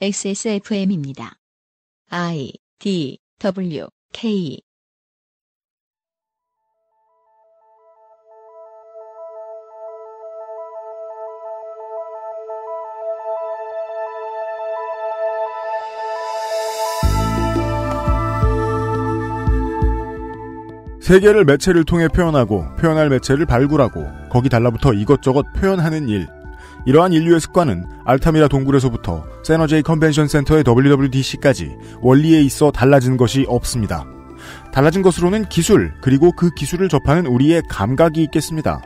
XSFM입니다. I D W K 세계를 매체를 통해 표현하고 표현할 매체를 발굴하고 거기 달라붙어 이것저것 표현하는 일 이러한 인류의 습관은 알타미라 동굴에서부터 세너제이 컨벤션 센터의 WWDC까지 원리에 있어 달라진 것이 없습니다. 달라진 것으로는 기술, 그리고 그 기술을 접하는 우리의 감각이 있겠습니다.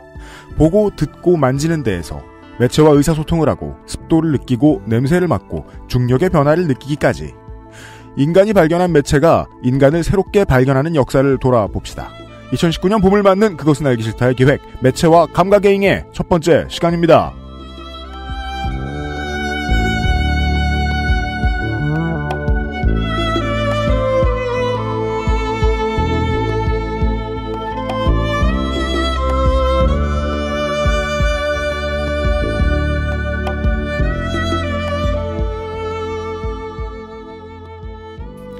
보고, 듣고, 만지는 데에서 매체와 의사소통을 하고 습도를 느끼고 냄새를 맡고 중력의 변화를 느끼기까지 인간이 발견한 매체가 인간을 새롭게 발견하는 역사를 돌아봅시다. 2019년 봄을 맞는 그것은 알기 싫다의 기획 매체와 감각의 잉의 첫 번째 시간입니다.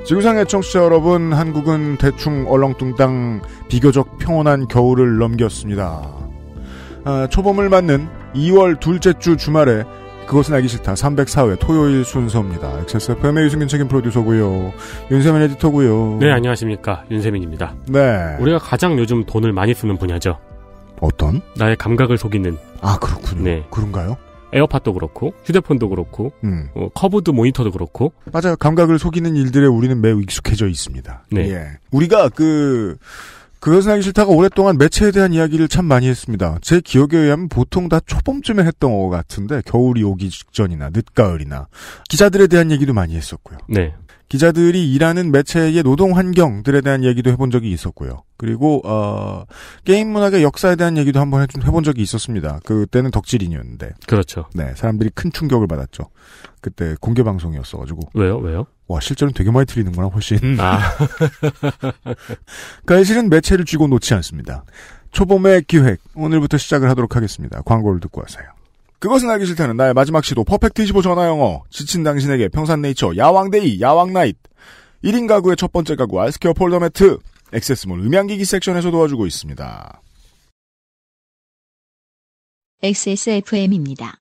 지구상의 청취자 여러분, 한국은 대충 얼렁뚱땅 비교적 평온한 겨울을 넘겼습니다. 아, 초봄을 맞는 2월 둘째 주 주말에 그것은 알기 싫다 304회 토요일 순서입니다. XSFM의 유승균 책임 프로듀서고요. 윤세민 에디터고요. 네, 안녕하십니까. 윤세민입니다. 네. 우리가 가장 요즘 돈을 많이 쓰는 분야죠. 어떤? 나의 감각을 속이는. 아, 그렇군요. 네. 그런가요? 에어팟도 그렇고 휴대폰도 그렇고 음. 어, 커브드 모니터도 그렇고 맞아요 감각을 속이는 일들에 우리는 매우 익숙해져 있습니다. 네. 예. 우리가 그 그것은 하기 싫다가 오랫동안 매체에 대한 이야기를 참 많이 했습니다. 제 기억에 의하면 보통 다 초봄쯤에 했던 것 같은데 겨울이 오기 직전이나 늦가을이나 기자들에 대한 얘기도 많이 했었고요. 네, 기자들이 일하는 매체의 노동 환경들에 대한 얘기도 해본 적이 있었고요. 그리고 어, 게임 문학의 역사에 대한 얘기도 한번 해본 적이 있었습니다. 그때는 덕질인이었는데. 그렇죠. 네, 사람들이 큰 충격을 받았죠. 그때 공개 방송이었어가지고. 왜요? 왜요? 와 실제로는 되게 많이 틀리는구나 훨씬. 음. 아. 가실은 매체를 쥐고 놓지 않습니다. 초봄의 기획 오늘부터 시작을 하도록 하겠습니다. 광고를 듣고 와서요. 그것은 알기 싫다는 나의 마지막 시도 퍼펙트25 전화영어 지친 당신에게 평산네이처 야왕데이 야왕나이트 1인 가구의 첫 번째 가구 이스케어 폴더 매트 액세스몰 음향기기 섹션에서 도와주고 있습니다. XSFM입니다.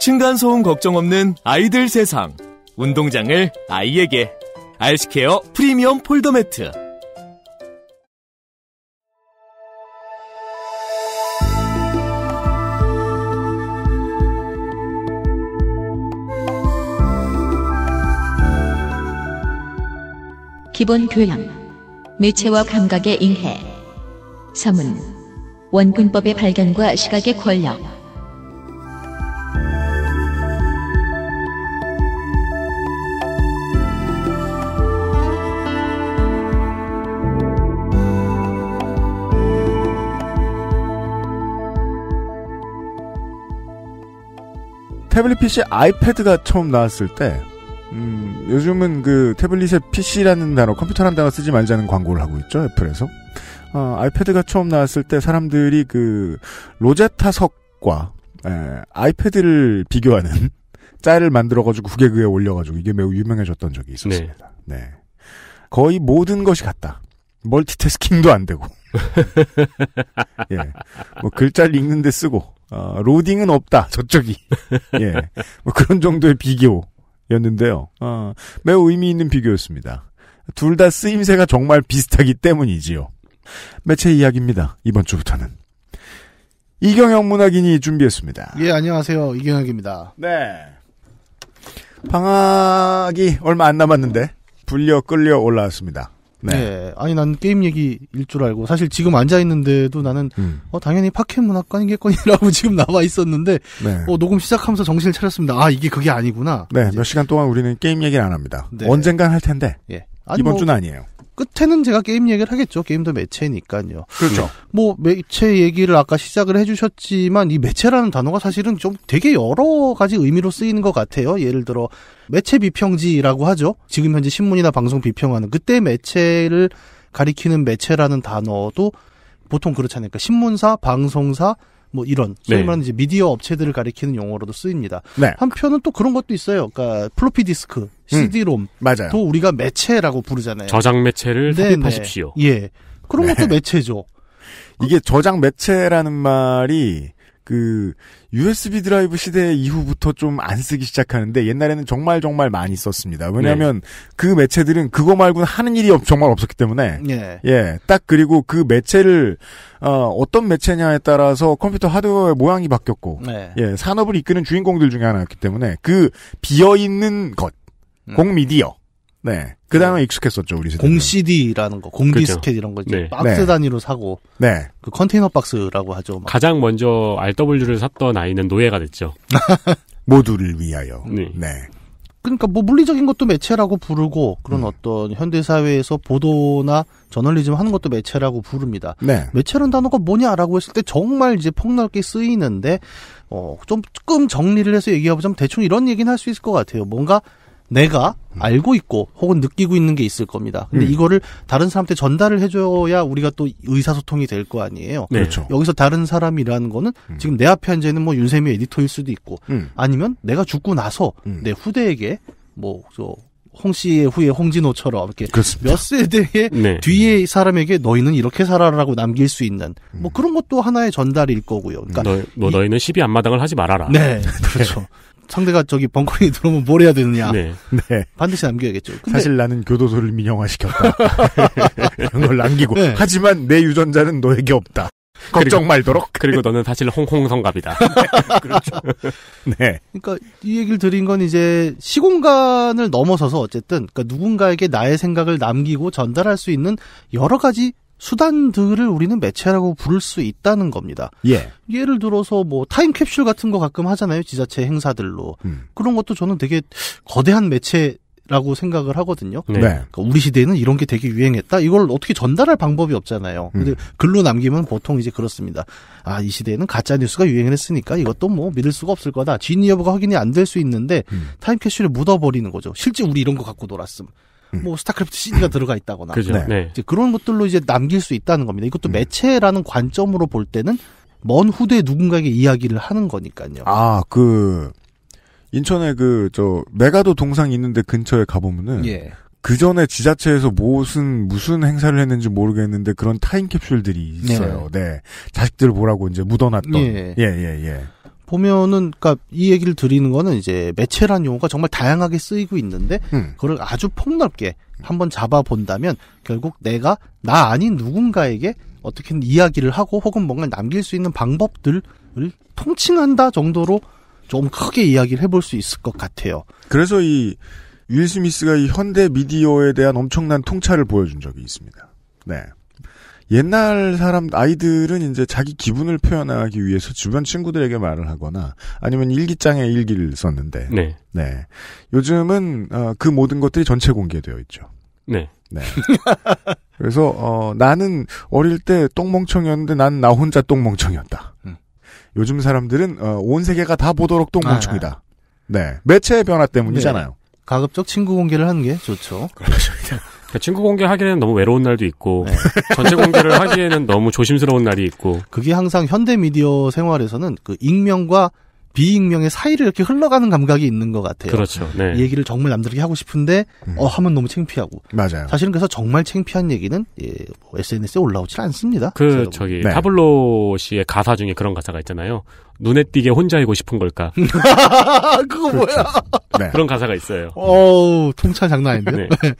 층간소음 걱정 없는 아이들 세상. 운동장을 아이에게. 알스케어 프리미엄 폴더 매트. 기본 교양. 매체와 감각의 인해. 서은 원근법의 발견과 시각의 권력. 태블릿 PC 아이패드가 처음 나왔을 때, 음, 요즘은 그 태블릿에 PC라는 단어, 컴퓨터라는 단어 쓰지 말자는 광고를 하고 있죠, 애플에서. 어, 아이패드가 처음 나왔을 때 사람들이 그 로제타석과 에, 예, 아이패드를 비교하는 짤을 만들어가지고 후계그에 올려가지고 이게 매우 유명해졌던 적이 있었습니다. 네. 네. 거의 모든 것이 같다. 멀티태스킹도 안 되고. 예. 뭐 글자를 읽는데 쓰고. 어, 로딩은 없다. 저쪽이. 예. 뭐 그런 정도의 비교였는데요. 어, 매우 의미 있는 비교였습니다. 둘 다 쓰임새가 정말 비슷하기 때문이지요. 매체 이야기입니다. 이번 주부터는. 이경영 문학인이 준비했습니다. 예, 안녕하세요. 이경혁입니다. 네. 방학이 얼마 안 남았는데 불려 끌려 올라왔습니다. 네. 네. 아니 난 게임 얘기일 줄 알고 사실 지금 앉아 있는데도 나는 음. 어 당연히 파켓 문학관이겠거니라고 지금 나와 있었는데 네. 어 녹음 시작하면서 정신을 차렸습니다. 아 이게 그게 아니구나. 네. 이제. 몇 시간 동안 우리는 게임 얘기를 안 합니다. 네. 언젠간 할 텐데. 예. 이번 뭐, 주는 아니에요. 끝에는 제가 게임 얘기를 하겠죠. 게임도 매체니까요. 그렇죠. 뭐 매체 얘기를 아까 시작을 해주셨지만 이 매체라는 단어가 사실은 좀 되게 여러 가지 의미로 쓰이는 것 같아요. 예를 들어 매체 비평지라고 하죠. 지금 현재 신문이나 방송 비평하는 그때 매체를 가리키는 매체라는 단어도 보통 그렇잖아요. 그러니까 신문사, 방송사, 뭐 이런 네. 소위 말하는 이제 미디어 업체들을 가리키는 용어로도 쓰입니다. 네. 한편은 또 그런 것도 있어요. 그러니까 플로피 디스크, CD-롬, 음, 맞아요. 또 우리가 매체라고 부르잖아요. 저장 매체를 네, 삽입하십시오. 예, 그런 것도 매체죠. 이게 저장 매체라는 말이 그 USB 드라이브 시대 이후부터 좀 안 쓰기 시작하는데 옛날에는 정말 정말 많이 썼습니다. 왜냐하면 네. 그 매체들은 그거 말고는 하는 일이 정말 없었기 때문에 네. 예, 딱 그리고 그 매체를 어, 어떤 매체냐에 따라서 컴퓨터 하드웨어의 모양이 바뀌었고 네. 예, 산업을 이끄는 주인공들 중에 하나였기 때문에 그 비어 있는 것 음. 공미디어 네. 그 다음에 어. 익숙했었죠, 우리 세대. 공 CD라는 거, 공 그렇죠. 디스켓 이런 거 이제 네. 박스 네. 단위로 사고. 네. 그 컨테이너 박스라고 하죠. 막. 가장 먼저 RW를 샀던 아이는 노예가 됐죠. 모두를 위하여. 네. 네. 그러니까 뭐 물리적인 것도 매체라고 부르고 그런 음. 어떤 현대 사회에서 보도나 저널리즘 하는 것도 매체라고 부릅니다. 네. 매체라는 단어가 뭐냐라고 했을 때 정말 이제 폭넓게 쓰이는데 어좀 조금 정리를 해서 얘기해 보자면 대충 이런 얘기는 할 수 있을 것 같아요. 뭔가 내가 음. 알고 있고 혹은 느끼고 있는 게 있을 겁니다. 근데 음. 이거를 다른 사람한테 전달을 해줘야 우리가 또 의사소통이 될 거 아니에요. 네. 그렇죠. 여기서 다른 사람이라는 거는 음. 지금 내 앞에 앉아 있는 뭐 윤세미 에디터일 수도 있고 음. 아니면 내가 죽고 나서 음. 내 후대에게 뭐저 홍 씨의 후예 홍진호처럼 이렇게 그렇습니다. 몇 세대의 네. 뒤에 사람에게 너희는 이렇게 살아라고 남길 수 있는 뭐 음. 그런 것도 하나의 전달일 거고요. 그러니까 너, 너, 이, 너희는 시비 안마당을 하지 말아라. 네, 그렇죠. 네. 상대가 저기 벙커에 들어오면 뭘 해야 되느냐. 네. 네. 반드시 남겨야겠죠. 사실 나는 교도소를 민영화시켰다. 이런 걸 남기고. 네. 하지만 내 유전자는 너에게 없다. 걱정 말도록. 그리고 너는 사실 홍콩 성갑이다. 네, 그렇죠. 네. 그러니까 이 얘기를 드린 건 이제 시공간을 넘어서서 어쨌든 그러니까 누군가에게 나의 생각을 남기고 전달할 수 있는 여러 가지 수단들을 우리는 매체라고 부를 수 있다는 겁니다. 예. 예를 들어서 뭐 타임캡슐 같은 거 가끔 하잖아요. 지자체 행사들로. 음. 그런 것도 저는 되게 거대한 매체라고 생각을 하거든요. 네. 네. 그러니까 우리 시대에는 이런 게 되게 유행했다. 이걸 어떻게 전달할 방법이 없잖아요. 음. 근데 글로 남기면 보통 이제 그렇습니다. 아, 이 시대에는 가짜 뉴스가 유행을 했으니까 이것도 뭐 믿을 수가 없을 거다. 진위 여부가 확인이 안 될 수 있는데 음. 타임캡슐에 묻어 버리는 거죠. 실제 우리 이런 거 갖고 놀았음. 음. 뭐 스타크래프트 CD가 음. 들어가 있다거나 그죠? 네. 네. 이제 그런 것들로 이제 남길 수 있다는 겁니다. 이것도 음. 매체라는 관점으로 볼 때는 먼 후대에 누군가에게 이야기를 하는 거니까요. 아, 그 인천에 그저 메가도 동상이 있는데 근처에 가 보면은 예. 그 전에 지자체에서 무슨 무슨 행사를 했는지 모르겠는데 그런 타임캡슐들이 있어요. 네. 네. 자식들 보라고 이제 묻어놨던. 예 예, 예, 예. 보면은 그러니까 이 얘기를 드리는 거는 이제 매체란 용어가 정말 다양하게 쓰이고 있는데 음. 그걸 아주 폭넓게 한번 잡아 본다면 결국 내가 나 아닌 누군가에게 어떻게든 이야기를 하고 혹은 뭔가 남길 수 있는 방법들을 통칭한다 정도로 좀 크게 이야기를 해볼 수 있을 것 같아요. 그래서 이윌 스미스가 이 현대 미디어에 대한 엄청난 통찰을 보여준 적이 있습니다. 네. 옛날 사람 아이들은 이제 자기 기분을 표현하기 위해서 주변 친구들에게 말을 하거나 아니면 일기장에 일기를 썼는데 네. 네. 요즘은 어, 그 모든 것들이 전체 공개되어 있죠. 네. 네. 그래서 어, 나는 어릴 때 똥멍청이었는데 난 나 혼자 똥멍청이었다. 음. 요즘 사람들은 어, 온 세계가 다 보도록 똥멍청이다. 아, 아. 네. 매체의 변화 때문이잖아요. 네. 가급적 친구 공개를 하는 게 좋죠. 그렇습니다. 그러니까 친구 공개하기에는 너무 외로운 날도 있고 네. 전체 공개를 하기에는 너무 조심스러운 날이 있고 그게 항상 현대 미디어 생활에서는 그 익명과 비익명의 사이를 이렇게 흘러가는 감각이 있는 것 같아요. 그렇죠. 네. 이 얘기를 정말 남들에게 하고 싶은데 음. 어 하면 너무 창피하고. 맞아요. 사실은 그래서 정말 창피한 얘기는 예, 뭐 SNS에 올라오질 않습니다. 그 저기 네. 타블로 씨의 가사 중에 그런 가사가 있잖아요. 눈에 띄게 혼자이고 싶은 걸까? 그거 그렇죠. 뭐야? 네. 그런 가사가 있어요. 어 통찰 장난 아닌데요? 네. 네.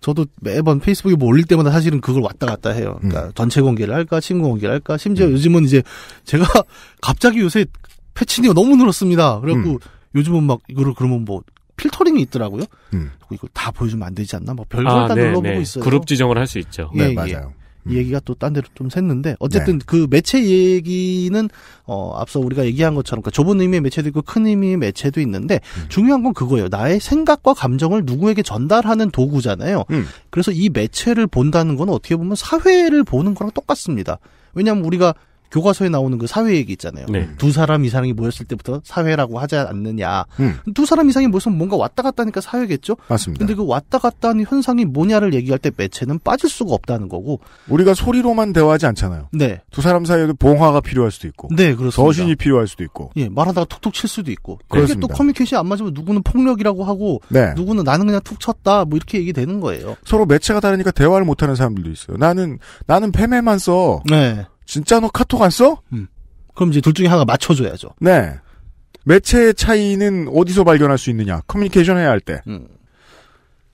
저도 매번 페이스북에 뭐 올릴 때마다 사실은 그걸 왔다 갔다 해요. 그러니까 음. 전체 공개를 할까, 친구 공개를 할까. 심지어 음. 요즘은 이제 제가 갑자기 요새 패치니가 너무 늘었습니다. 그래갖고 음. 요즘은 막 이거를 그러면 뭐 필터링이 있더라고요. 음. 이거 다 보여주면 안 되지 않나? 막 별걸 아, 다 네, 눌러보고 네. 있어요. 그룹 지정을 할 수 있죠. 예, 네, 예. 맞아요. 예. 이 얘기가 또 딴 데로 좀 샜는데 어쨌든 네. 그 매체 얘기는 어 앞서 우리가 얘기한 것처럼 그러니까 좁은 의미의 매체도 있고 큰 의미의 매체도 있는데 음. 중요한 건 그거예요. 나의 생각과 감정을 누구에게 전달하는 도구잖아요. 음. 그래서 이 매체를 본다는 건 어떻게 보면 사회를 보는 거랑 똑같습니다. 왜냐하면 우리가 교과서에 나오는 그 사회 얘기 있잖아요. 네. 두 사람 이상이 모였을 때부터 사회라고 하지 않느냐. 음. 두 사람 이상이 모여서 뭔가 왔다 갔다 하니까 사회겠죠? 맞습니다. 근데 그 왔다 갔다 하는 현상이 뭐냐를 얘기할 때 매체는 빠질 수가 없다는 거고. 우리가 소리로만 대화하지 않잖아요. 네. 두 사람 사이에도 봉화가 필요할 수도 있고. 네, 그렇습니다. 거신이 필요할 수도 있고. 예, 말하다가 톡톡 칠 수도 있고. 네. 그게 또 커뮤니케이션이 안 맞으면 누구는 폭력이라고 하고. 네. 누구는 나는 그냥 툭 쳤다. 뭐 이렇게 얘기되는 거예요. 서로 매체가 다르니까 대화를 못하는 사람들도 있어요. 나는, 나는 패매만 써. 네. 진짜 너 카톡 왔어? 음. 그럼 이제 둘 중에 하나 맞춰줘야죠. 네. 매체의 차이는 어디서 발견할 수 있느냐? 커뮤니케이션 해야 할 때. 음.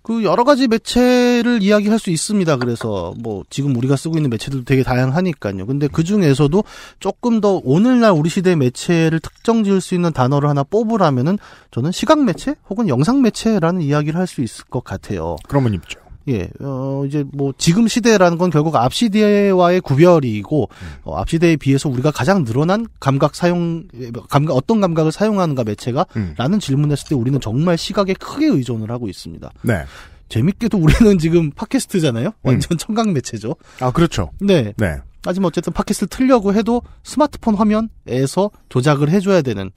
그 여러 가지 매체를 이야기할 수 있습니다. 그래서 뭐 지금 우리가 쓰고 있는 매체들도 되게 다양하니까요. 근데 그 중에서도 조금 더 오늘날 우리 시대 매체를 특정 지을 수 있는 단어를 하나 뽑으라면은 저는 시각 매체 혹은 영상 매체라는 이야기를 할 수 있을 것 같아요. 그러면 있죠. 예, 어, 이제 뭐 지금 시대라는 건 결국 앞 시대와의 구별이고 음. 어, 앞 시대에 비해서 우리가 가장 늘어난 감각 사용 감각 어떤 감각을 사용하는가 매체가라는 음. 질문했을 때 우리는 정말 시각에 크게 의존을 하고 있습니다. 네. 재밌게도 우리는 지금 팟캐스트잖아요. 음. 완전 음. 청각 매체죠. 아 그렇죠. 네. 네. 하지만 어쨌든 팟캐스트 틀려고 해도 스마트폰 화면에서 조작을 해줘야 되는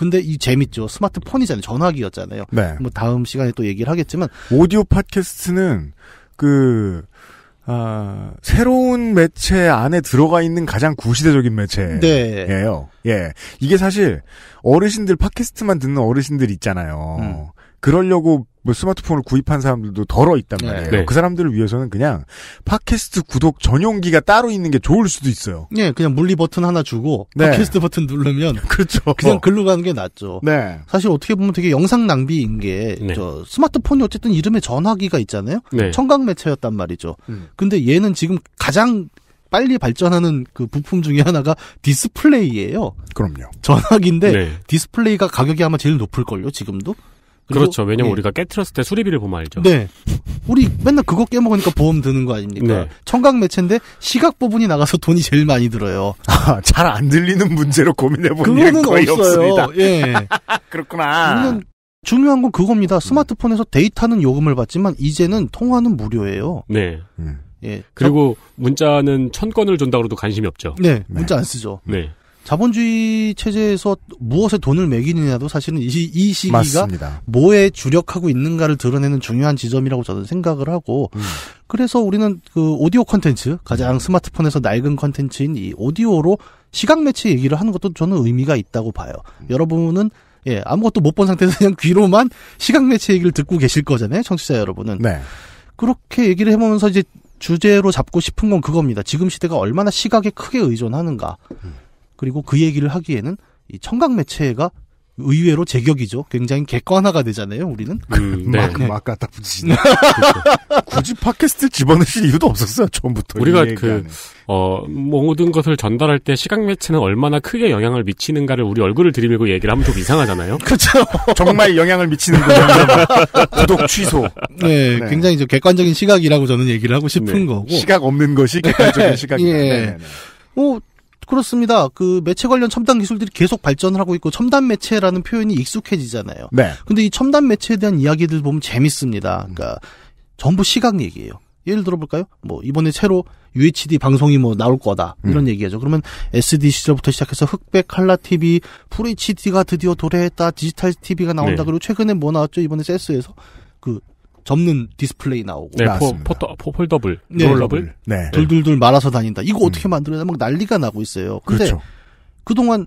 근데 이 재밌죠. 스마트폰이잖아요. 전화기였잖아요. 네. 뭐 다음 시간에 또 얘기를 하겠지만 오디오 팟캐스트는 그 아, 새로운 매체 안에 들어가 있는 가장 구시대적인 매체예요. 네. 예. 이게 사실 어르신들 팟캐스트만 듣는 어르신들 있잖아요. 음. 그러려고 뭐 스마트폰을 구입한 사람들도 덜어 있단 네. 말이에요. 네. 그 사람들을 위해서는 그냥 팟캐스트 구독 전용기가 따로 있는 게 좋을 수도 있어요. 네, 그냥 물리 버튼 하나 주고 네. 팟캐스트 버튼 누르면 그렇죠. 그냥 글로 가는 게 낫죠. 네. 사실 어떻게 보면 되게 영상 낭비인 게저 네. 스마트폰이 어쨌든 이름에 전화기가 있잖아요. 네. 청각 매체였단 말이죠. 음. 근데 얘는 지금 가장 빨리 발전하는 그 부품 중에 하나가 디스플레이예요. 그럼요. 전화기인데 디스플레이가 가격이 아마 제일 높을 걸요, 지금도. 그렇죠. 왜냐면 예. 우리가 깨트렸을 때 수리비를 보면 알죠. 네. 우리 맨날 그거 깨먹으니까 보험 드는 거 아닙니까? 네. 청각 매체인데 시각 부분이 나가서 돈이 제일 많이 들어요. 아, 잘안 들리는 문제로 고민해보는 그거의 없어요. 없습니다. 예. 그렇구나. 중요한 건 그겁니다. 음. 스마트폰에서 데이터는 요금을 받지만 이제는 통화는 무료예요. 네. 음. 예. 그리고 문자는 천 건을 준다고 해도 관심이 없죠. 네. 네. 문자 안 쓰죠. 네. 자본주의 체제에서 무엇에 돈을 매기느냐도 사실은 이, 이 시기가 맞습니다. 뭐에 주력하고 있는가를 드러내는 중요한 지점이라고 저는 생각을 하고 음. 그래서 우리는 그 오디오 컨텐츠 가장 스마트폰에서 낡은 컨텐츠인 이 오디오로 시각 매체 얘기를 하는 것도 저는 의미가 있다고 봐요. 음. 여러분은 예, 아무것도 못 본 상태에서 그냥 귀로만 시각 매체 얘기를 듣고 계실 거잖아요, 청취자 여러분은. 네. 그렇게 얘기를 해보면서 이제 주제로 잡고 싶은 건 그겁니다. 지금 시대가 얼마나 시각에 크게 의존하는가. 음. 그리고 그 얘기를 하기에는 이 청각 매체가 의외로 제격이죠. 굉장히 객관화가 되잖아요. 우리는 음, 네. 음, 막, 네. 막 갖다 붙이네. 그렇죠. 굳이 팟캐스트 집어넣으실 이유도 없었어요. 처음부터 우리가 그어 모든 것을 전달할 때 시각 매체는 얼마나 크게 영향을 미치는가를 우리 얼굴을 들이밀고 얘기를 하면 좀 이상하잖아요. 그렇죠. 정말 영향을 미치는군요. 구독 취소. 네, 네, 굉장히 저 객관적인 시각이라고 저는 얘기를 하고 싶은 네. 거고 시각 없는 것이 객관적인 예. 시각이다. 예. 네. 어, 그렇습니다. 그 매체 관련 첨단 기술들이 계속 발전을 하고 있고 첨단 매체라는 표현이 익숙해지잖아요. 네. 근데 이 첨단 매체에 대한 이야기들 보면 재밌습니다. 그러니까 전부 시각 얘기예요. 예를 들어볼까요? 뭐 이번에 새로 UHD 방송이 뭐 나올 거다 이런 음. 얘기하죠. 그러면 SD 시절부터 시작해서 흑백 칼라 TV, FHD가 드디어 도래했다, 디지털 TV가 나온다. 네. 그리고 최근에 뭐 나왔죠? 이번에 세스에서 그 접는 디스플레이 나오고. 네, 포, 포, 포, 폴더블, 네. 롤러블. 네. 둘둘둘 말아서 다닌다. 이거 음. 어떻게 음. 만들어야 막 난리가 나고 있어요. 근데 그렇죠. 그동안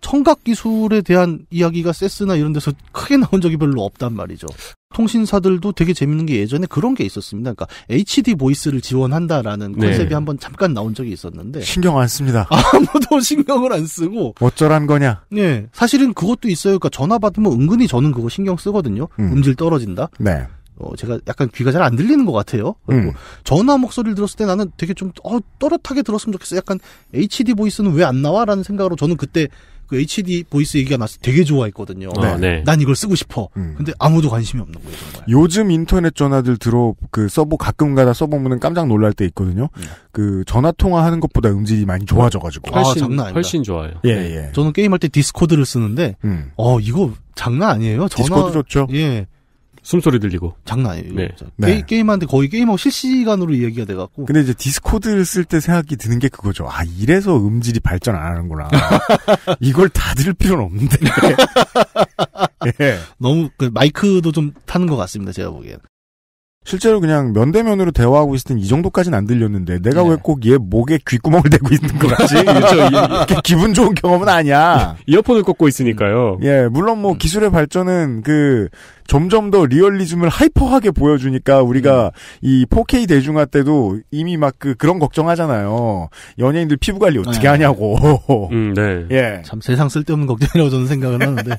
청각 기술에 대한 이야기가 세스나 이런 데서 크게 나온 적이 별로 없단 말이죠. 통신사들도 되게 재밌는 게 예전에 그런 게 있었습니다. 그러니까 HD 보이스를 지원한다라는 네. 컨셉이 한번 잠깐 나온 적이 있었는데 신경 안 씁니다. 아무도 신경을 안 쓰고 어쩌란 거냐? 네, 사실은 그것도 있어요. 그러니까 전화 받으면 은근히 저는 그거 신경 쓰거든요. 음. 질 떨어진다. 네. 어, 제가 약간 귀가 잘 안 들리는 것 같아요. 음. 전화 목소리를 들었을 때 나는 되게 좀, 어, 또렷하게 들었으면 좋겠어. 약간 HD 보이스는 왜 안 나와? 라는 생각으로 저는 그때 그 HD 보이스 얘기가 나서 되게 좋아했거든요. 네. 아, 네. 난 이걸 쓰고 싶어. 음. 근데 아무도 관심이 없는 거예요, 정말. 요즘 인터넷 전화들 들어 그 서버 가끔가다 서버 문은 깜짝 놀랄 때 있거든요. 음. 그 전화 통화하는 것보다 음질이 많이 좋아져가지고 아, 훨씬 아, 장난 아니다. 훨씬 좋아요. 예, 네. 예. 저는 게임할 때 디스코드를 쓰는데 음. 어 이거 장난 아니에요. 전화, 디스코드 좋죠. 예. 숨소리 들리고. 장난 아니에요. 네. 네. 게, 임하는데 거의 게임하고 실시간으로 이야기가 돼갖고. 근데 이제 디스코드를 쓸 때 생각이 드는 게 그거죠. 아, 이래서 음질이 발전 안 하는구나. 이걸 다 들을 필요는 없는데. 예. 너무 그 마이크도 좀 타는 것 같습니다. 제가 보기엔. 실제로 그냥 면대면으로 대화하고 있을 땐이 정도까지는 안 들렸는데 내가 네. 왜꼭 얘 목에 귓구멍을 대고 있는 거지? 이렇죠 기분 좋은 경험은 아니야. 이어폰을 꽂고 있으니까요. 음. 예, 물론 뭐 음. 기술의 발전은 그 점점 더 리얼리즘을 하이퍼하게 보여주니까 우리가 음. 이 4K 대중화 때도 이미 막 그 그런 걱정하잖아요. 연예인들 피부 관리 어떻게 네. 하냐고. 음, 네. 예. 참 세상 쓸데없는 걱정이라고 저는 생각을 하는데.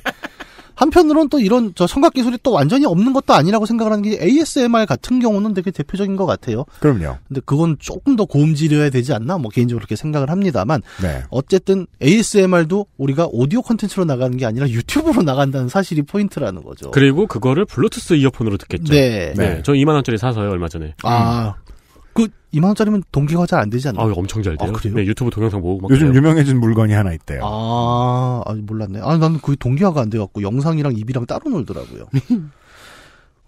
한편으로는 또 이런 저 청각 기술이 또 완전히 없는 것도 아니라고 생각을 하는 게 ASMR 같은 경우는 되게 대표적인 것 같아요. 그럼요. 근데 그건 조금 더 고음질해야 되지 않나 뭐 개인적으로 그렇게 생각을 합니다만 네. 어쨌든 ASMR도 우리가 오디오 컨텐츠로 나가는 게 아니라 유튜브로 나간다는 사실이 포인트라는 거죠. 그리고 그거를 블루투스 이어폰으로 듣겠죠. 네. 네. 네. 저 2만 원짜리 사서요 얼마 전에. 아. 음. 2만 원짜리면 동기화 잘 안 되지 않나요? 아, 엄청 잘 돼요. 아, 그래요? 네, 유튜브 동영상 보고 막 요즘 그래요. 유명해진 물건이 하나 있대요. 아, 아 몰랐네. 아, 나는 그게 동기화가 안 돼갖고 영상이랑 입이랑 따로 놀더라고요. 네.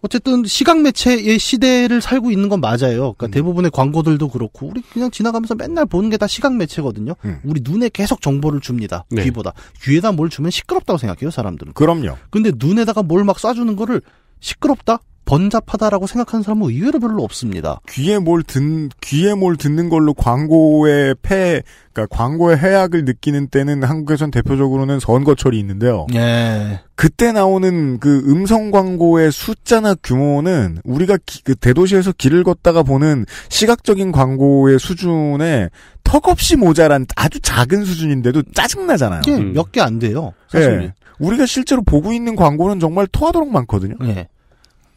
어쨌든 시각 매체의 시대를 살고 있는 건 맞아요. 그러니까 음. 대부분의 광고들도 그렇고 우리 그냥 지나가면서 맨날 보는 게 다 시각 매체거든요. 음. 우리 눈에 계속 정보를 줍니다. 네. 귀보다 귀에다 뭘 주면 시끄럽다고 생각해요 사람들은. 그럼요. 근데 눈에다가 뭘 막 쏴주는 거를 시끄럽다 번잡하다라고 생각하는 사람은 의외로 별로 없습니다. 귀에 뭘 듣, 귀에 뭘 듣는 걸로 광고의 폐, 그러니까 광고의 해악을 느끼는 때는 한국에선 대표적으로는 선거철이 있는데요. 예. 그때 나오는 그 음성 광고의 숫자나 규모는 우리가 기, 그 대도시에서 길을 걷다가 보는 시각적인 광고의 수준에 턱없이 모자란 아주 작은 수준인데도 짜증나잖아요. 예, 음. 몇개 안 돼요. 사실 예. 우리가 실제로 보고 있는 광고는 정말 토하도록 많거든요. 예.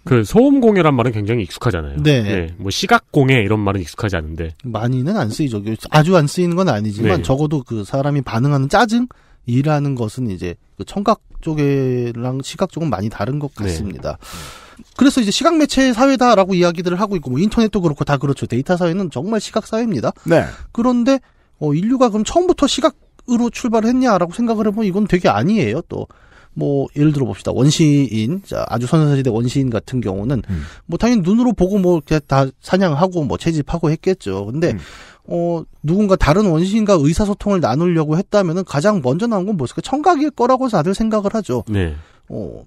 그 소음 공해란 말은 굉장히 익숙하잖아요. 네. 네. 뭐 시각 공해 이런 말은 익숙하지 않은데 많이는 안 쓰이죠. 그 아주 안 쓰이는 건 아니지만 네. 적어도 그 사람이 반응하는 짜증 이라는 것은 이제 그 청각 쪽이랑 시각 쪽은 많이 다른 것 네. 같습니다. 네. 그래서 이제 시각 매체 사회다라고 이야기들을 하고 있고 뭐 인터넷도 그렇고 다 그렇죠. 데이터 사회는 정말 시각 사회입니다. 네. 그런데 어 인류가 그럼 처음부터 시각 으로 출발했냐라고 생각을 해보면 이건 되게 아니에요 또뭐 예를 들어 봅시다 원시인 아주 선사시대 원시인 같은 경우는 음. 뭐 당연히 눈으로 보고 뭐 그냥 다 사냥하고 뭐 채집하고 했겠죠. 근데 음. 어 누군가 다른 원시인과 의사소통을 나누려고 했다면은 가장 먼저 나온 건 뭐였을까? 그 청각일 거라고 다들 생각을 하죠. 네. 어뭐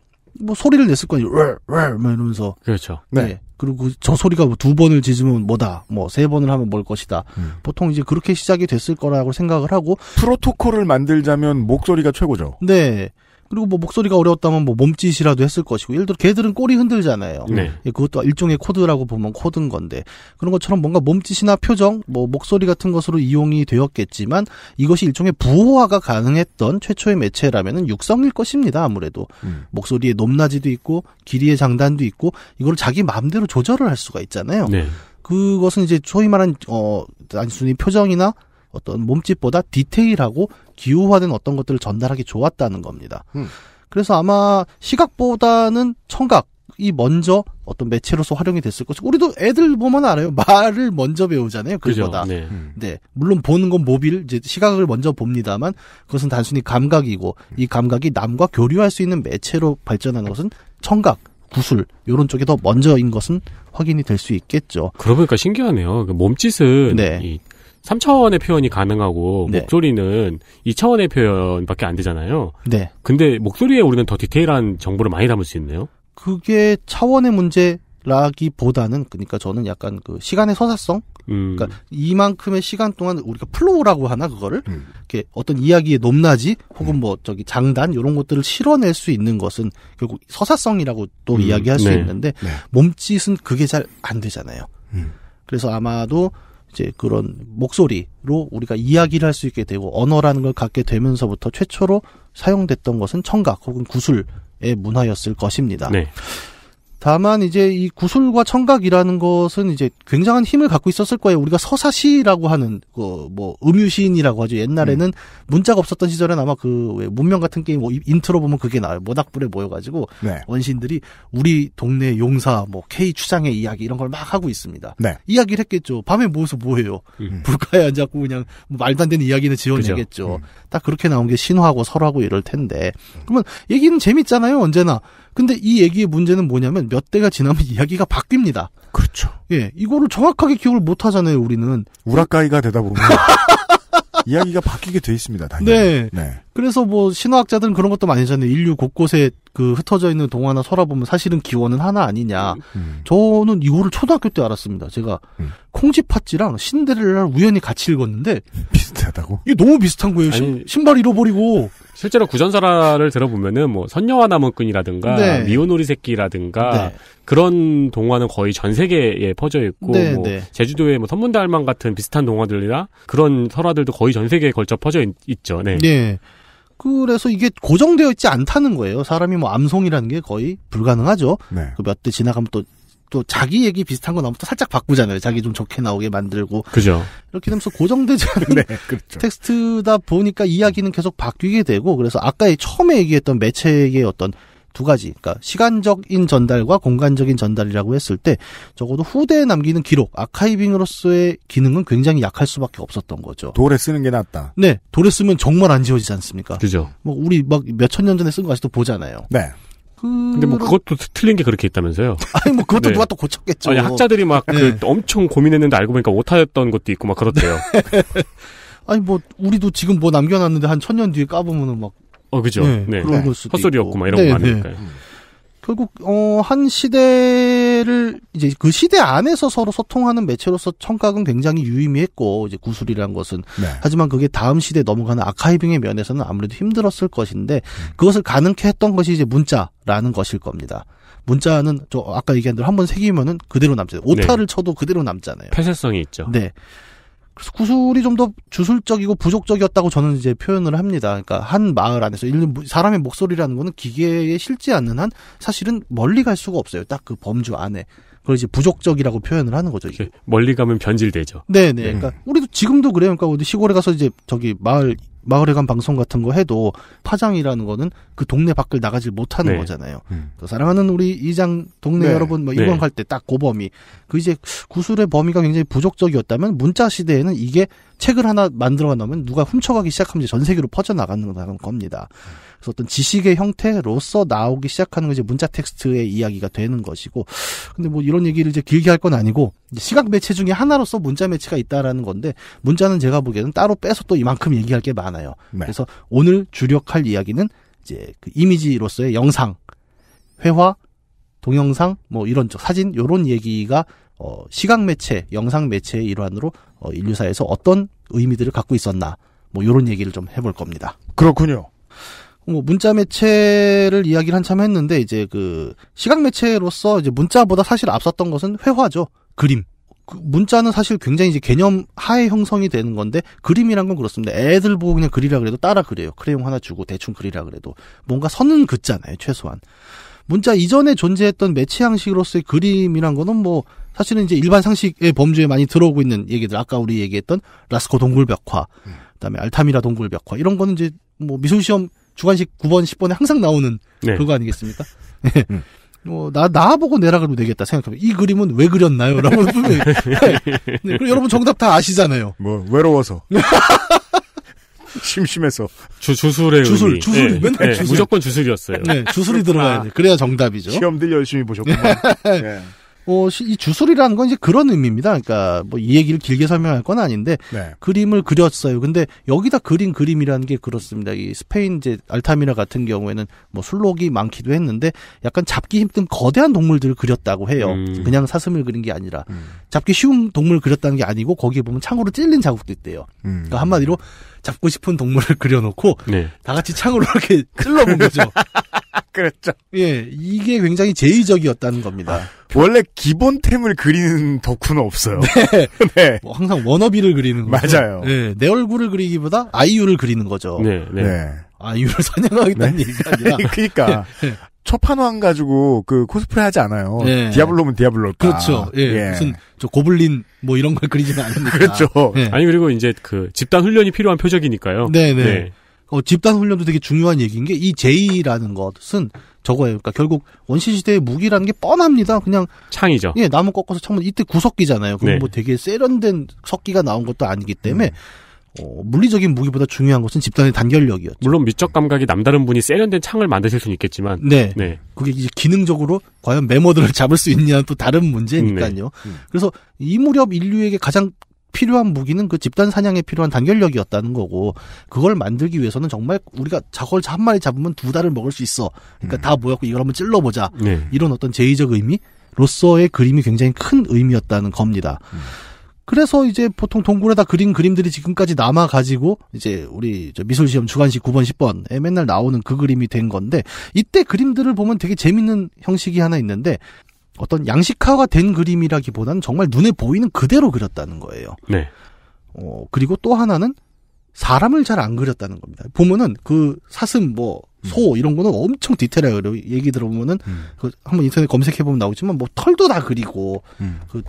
소리를 냈을 거예요. 왜왜막 뭐 이러면서. 그렇죠. 네. 네. 그리고 그 저 소리가 두 번을 짖으면 뭐다. 뭐 세 번을 하면 뭘 것이다. 음. 보통 이제 그렇게 시작이 됐을 거라고 생각을 하고 프로토콜을 만들자면 목소리가 최고죠. 네. 그리고 뭐 목소리가 어려웠다면 뭐 몸짓이라도 했을 것이고 예를 들어 개들은 꼬리 흔들잖아요. 네. 예, 그것도 일종의 코드라고 보면 코드인 건데 그런 것처럼 뭔가 몸짓이나 표정, 뭐 목소리 같은 것으로 이용이 되었겠지만 이것이 일종의 부호화가 가능했던 최초의 매체라면은 육성일 것입니다. 아무래도 음. 목소리의 높낮이도 있고 길이의 장단도 있고 이걸 자기 마음대로 조절을 할 수가 있잖아요. 네. 그것은 이제 소위 말한 어 단순히 표정이나 어떤 몸집보다 디테일하고 기후화된 어떤 것들을 전달하기 좋았다는 겁니다. 음. 그래서 아마 시각보다는 청각, 이 먼저 어떤 매체로서 활용이 됐을 것이고 우리도 애들 보면 알아요 말을 먼저 배우잖아요 그거다 네. 음. 네. 물론 보는 건 모빌 이제 시각을 먼저 봅니다만 그것은 단순히 감각이고 이 감각이 남과 교류할 수 있는 매체로 발전하는 것은 청각 구슬 요런 쪽에더 먼저인 것은 확인이 될 수 있겠죠. 그러고 보니까 신기하네요. 그 몸짓은 네. 3차원의 표현이 가능하고 네. 목소리는 2차원의 표현밖에 안 되잖아요. 네. 근데 목소리에 우리는 더 디테일한 정보를 많이 담을 수 있네요. 그게 차원의 문제라기보다는 그러니까 저는 약간 그 시간의 서사성 음. 그러니까 이만큼의 시간 동안 우리가 플로우라고 하나 그거를 음. 이렇게 어떤 이야기의 높낮이 혹은 음. 뭐 저기 장단 이런 것들을 실어낼 수 있는 것은 결국 서사성이라고 또 음. 이야기할 네. 수 있는데 네. 몸짓은 그게 잘 안 되잖아요. 음. 그래서 아마도 이제 그런 목소리로 우리가 이야기를 할 수 있게 되고 언어라는 걸 갖게 되면서부터 최초로 사용됐던 것은 청각 혹은 구술의 문화였을 것입니다. 네. 다만 이제 이구슬과 청각이라는 것은 이제 굉장한 힘을 갖고 있었을 거예요. 우리가 서사시라고 하는 그 뭐 음유시인이라고 하죠. 옛날에는 음. 문자가 없었던 시절엔 아마 그왜 문명 같은 게임 뭐 인트로 보면 그게 나와요. 모닥불에 모여가지고 네. 원신들이 우리 동네 용사 뭐 K 추장의 이야기 이런 걸 막 하고 있습니다. 네. 이야기를 했겠죠. 밤에 모여서 뭐해요? 음. 불가에 앉아고 그냥 뭐 말도 안 되는 이야기는 지어내겠죠. 음. 딱 그렇게 나온 게 신화고 설화고 이럴 텐데 그러면 얘기는 재밌잖아요. 언제나 근데 이 얘기의 문제는 뭐냐면 몇 대가 지나면 이야기가 바뀝니다. 그렇죠. 예, 이거를 정확하게 기억을 못 하잖아요, 우리는. 우라카이가 되다 보면 이야기가 바뀌게 돼 있습니다. 당연히. 네. 네. 그래서 뭐 신화학자들은 그런 것도 많이 하잖아요. 인류 곳곳에 그 흩어져 있는 동화나 설화 보면 사실은 기원은 하나 아니냐. 음. 저는 이거를 초등학교 때 알았습니다. 제가 음. 콩쥐팥쥐랑 신데렐라를 우연히 같이 읽었는데 비슷하다고? 이게 너무 비슷한 거예요. 아니, 신발 잃어버리고 실제로 구전설화를 들어보면은 뭐 선녀와 나무꾼이라든가 네. 미오노리 새끼라든가 네. 그런 동화는 거의 전 세계에 퍼져 있고 네, 뭐 네. 제주도의 뭐 선문달망 같은 비슷한 동화들이나 그런 설화들도 거의 전 세계에 걸쳐 퍼져 있, 죠 네. 네. 그래서 이게 고정되어 있지 않다는 거예요. 사람이 뭐 암송이라는 게 거의 불가능하죠. 네. 그몇 대 지나가면 또 또 자기 얘기 비슷한 거 나오면 또 살짝 바꾸잖아요. 자기 좀 좋게 나오게 만들고. 그죠. 이렇게 되면서 고정되지 않은 네, 그렇죠. 텍스트다 보니까 이야기는 계속 바뀌게 되고 그래서 아까 처음에 얘기했던 매체의 어떤 두 가지, 그러니까 시간적인 전달과 공간적인 전달이라고 했을 때 적어도 후대에 남기는 기록, 아카이빙으로서의 기능은 굉장히 약할 수밖에 없었던 거죠. 돌에 쓰는 게 낫다. 네, 돌에 쓰면 정말 안 지워지지 않습니까? 그죠. 뭐 우리 막 몇 천 년 전에 쓴 거 아직도 보잖아요. 네. 근데 뭐 그것도 틀린 게 그렇게 있다면서요? 아니 뭐 그것도 네. 누가 또 고쳤겠죠. 아니 학자들이 막 그 네. 엄청 고민했는데 알고 보니까 오타였던 것도 있고 막 그렇대요. 아니 뭐 우리도 지금 뭐 남겨놨는데 한 천 년 뒤에 까보면은 막 어, 그죠. 네. 네. 그 헛소리였고 막 이런 거 네, 많으니까요. 네. 음. 결국 어, 한 시대를 이제 그 시대 안에서 서로 소통하는 매체로서 청각은 굉장히 유의미했고 이제 구술이란 것은 네. 하지만 그게 다음 시대 에 넘어가는 아카이빙의 면에서는 아무래도 힘들었을 것인데 음. 그것을 가능케 했던 것이 이제 문자라는 것일 겁니다. 문자는 저 아까 얘기한 대로 한 번 새기면은 그대로 남잖아요. 오타를 네. 쳐도 그대로 남잖아요. 폐쇄성이 있죠. 네. 그래서 구슬이좀 더 주술적이고 부족적이었다고 저는 이제 표현을 합니다. 그러니까 한 마을 안에서 사람의 목소리라는 거는 기계에 실지 않는 한 사실은 멀리 갈 수가 없어요. 딱 그 범주 안에. 그걸 이제 부족적이라고 표현을 하는 거죠. 이게. 멀리 가면 변질되죠. 네네. 음. 그러니까 우리도 지금도 그래요. 그러니까 어디 시골에 가서 이제 저기 마을 마을에 간 방송 같은 거 해도 파장이라는 거는 그 동네 밖을 나가질 못하는 네. 거잖아요. 음. 사랑하는 우리 이장 동네 네. 여러분 뭐 네. 이광할 네. 때딱 고범위. 그, 그 이제 구술의 범위가 굉장히 부족적이었다면 문자 시대에는 이게 책을 하나 만들어 놓으면 누가 훔쳐가기 시작하면 전 세계로 퍼져 나가는 겁니다. 그래서 어떤 지식의 형태로서 나오기 시작하는 것이 문자 텍스트의 이야기가 되는 것이고, 근데 뭐 이런 얘기를 이제 길게 할 건 아니고 시각 매체 중에 하나로서 문자 매체가 있다라는 건데 문자는 제가 보기에는 따로 빼서 또 이만큼 얘기할 게 많아. 많아요. 네. 그래서 오늘 주력할 이야기는 이제 그 이미지로서의 영상, 회화, 동영상, 뭐 이런 쪽 사진 요런 얘기가 어 시각 매체, 영상 매체의 일환으로 어 인류사에서 어떤 의미들을 갖고 있었나 뭐 요런 얘기를 좀 해볼 겁니다. 그렇군요. 뭐 문자 매체를 이야기를 한참 했는데 이제 그 시각 매체로서 이제 문자보다 사실 앞섰던 것은 회화죠. 그림. 그 문자는 사실 굉장히 이제 개념 하에 형성이 되는 건데 그림이란 건 그렇습니다. 애들 보고 그냥 그리라 그래도 따라 그려요. 크레용 하나 주고 대충 그리라 그래도 뭔가 선은 긋잖아요. 최소한. 문자 이전에 존재했던 매체 양식으로서의 그림이란 거는 뭐 사실은 이제 일반 상식의 범주에 많이 들어오고 있는 얘기들 아까 우리 얘기했던 라스코 동굴벽화 음. 그다음에 알타미라 동굴벽화 이런 거는 이제 뭐 미술시험 주관식 9번 10번에 항상 나오는 네. 그거 아니겠습니까? 음. 뭐, 나, 나보고 내라 그러면 되겠다 생각하면, 이 그림은 왜 그렸나요? 라고 분명히. 네. 여러분 정답 다 아시잖아요. 뭐, 외로워서. 심심해서. 주, 주술의 주술, 의미. 주술, 네. 맨날 네. 주술. 무조건 주술이었어요. 네, 주술이 들어가야 돼. 그래야 정답이죠. 시험들 열심히 보셨구나 네. 네. 어, 이 주술이라는 건 이제 그런 의미입니다. 그러니까 뭐 이 얘기를 길게 설명할 건 아닌데 네. 그림을 그렸어요. 근데 여기다 그린 그림이라는 게 그렇습니다. 이 스페인 이제 알타미라 같은 경우에는 뭐 술록이 많기도 했는데 약간 잡기 힘든 거대한 동물들을 그렸다고 해요. 음. 그냥 사슴을 그린 게 아니라 음. 잡기 쉬운 동물 그렸다는 게 아니고 거기에 보면 창으로 찔린 자국도 있대요. 음. 그러니까 한마디로 잡고 싶은 동물을 그려놓고 네. 다 같이 창으로 이렇게 찔러본 거죠. 그렇죠. 예, 이게 굉장히 제의적이었다는 겁니다. 아. 원래 기본템을 그리는 덕후는 없어요. 네. 네. 뭐 항상 워너비를 그리는 거죠. 맞아요. 네. 내 얼굴을 그리기보다 아이유를 그리는 거죠. 네. 네. 네. 아이유를 사냥하겠다는 네. 얘기가 아니라. 그니까 초판왕 네, 네. 가지고 그 코스프레 하지 않아요. 예. 디아블로면 디아블로. 그렇죠. 예. 예. 무슨 저 고블린 뭐 이런 걸 그리지는 않으니까. 그렇죠. 예. 아니 그리고 이제 그 집단 훈련이 필요한 표적이니까요. 네네. 네. 어, 집단 훈련도 되게 중요한 얘기인 게 이 제이라는 것은 저거예요. 그러니까 결국 원시 시대의 무기라는 게 뻔합니다. 그냥 창이죠. 예, 나무 꺾어서 창문 이때 구석기잖아요. 그럼 네. 뭐 되게 세련된 석기가 나온 것도 아니기 때문에 음. 어, 물리적인 무기보다 중요한 것은 집단의 단결력이었죠. 물론 미적 감각이 남다른 분이 세련된 창을 만드실 수는 있겠지만, 네, 네. 그게 이제 기능적으로 과연 메모들을 잡을 수 있냐는 또 다른 문제니까요. 네. 음. 그래서 이 무렵 인류에게 가장 필요한 무기는 그 집단 사냥에 필요한 단결력이었다는 거고 그걸 만들기 위해서는 정말 우리가 자골 한 마리 잡으면 두 달을 먹을 수 있어. 그러니까 음. 다 모였고 이걸 한번 찔러보자. 네. 이런 어떤 제의적 의미로서의 그림이 굉장히 큰 의미였다는 겁니다. 음. 그래서 이제 보통 동굴에다 그린 그림들이 지금까지 남아 가지고 이제 우리 미술 시험 주관식 9번 10번에 맨날 나오는 그 그림이 된 건데 이때 그림들을 보면 되게 재밌는 형식이 하나 있는데 어떤 양식화가 된 그림이라기보다는 정말 눈에 보이는 그대로 그렸다는 거예요. 네. 어, 그리고 또 하나는 사람을 잘 안 그렸다는 겁니다. 보면은 그 사슴 뭐소 음. 이런 거는 엄청 디테일하게 얘기 들어보면은 음. 그 한번 인터넷 검색해 보면 나오지만 뭐 털도 다 그리고 음. 그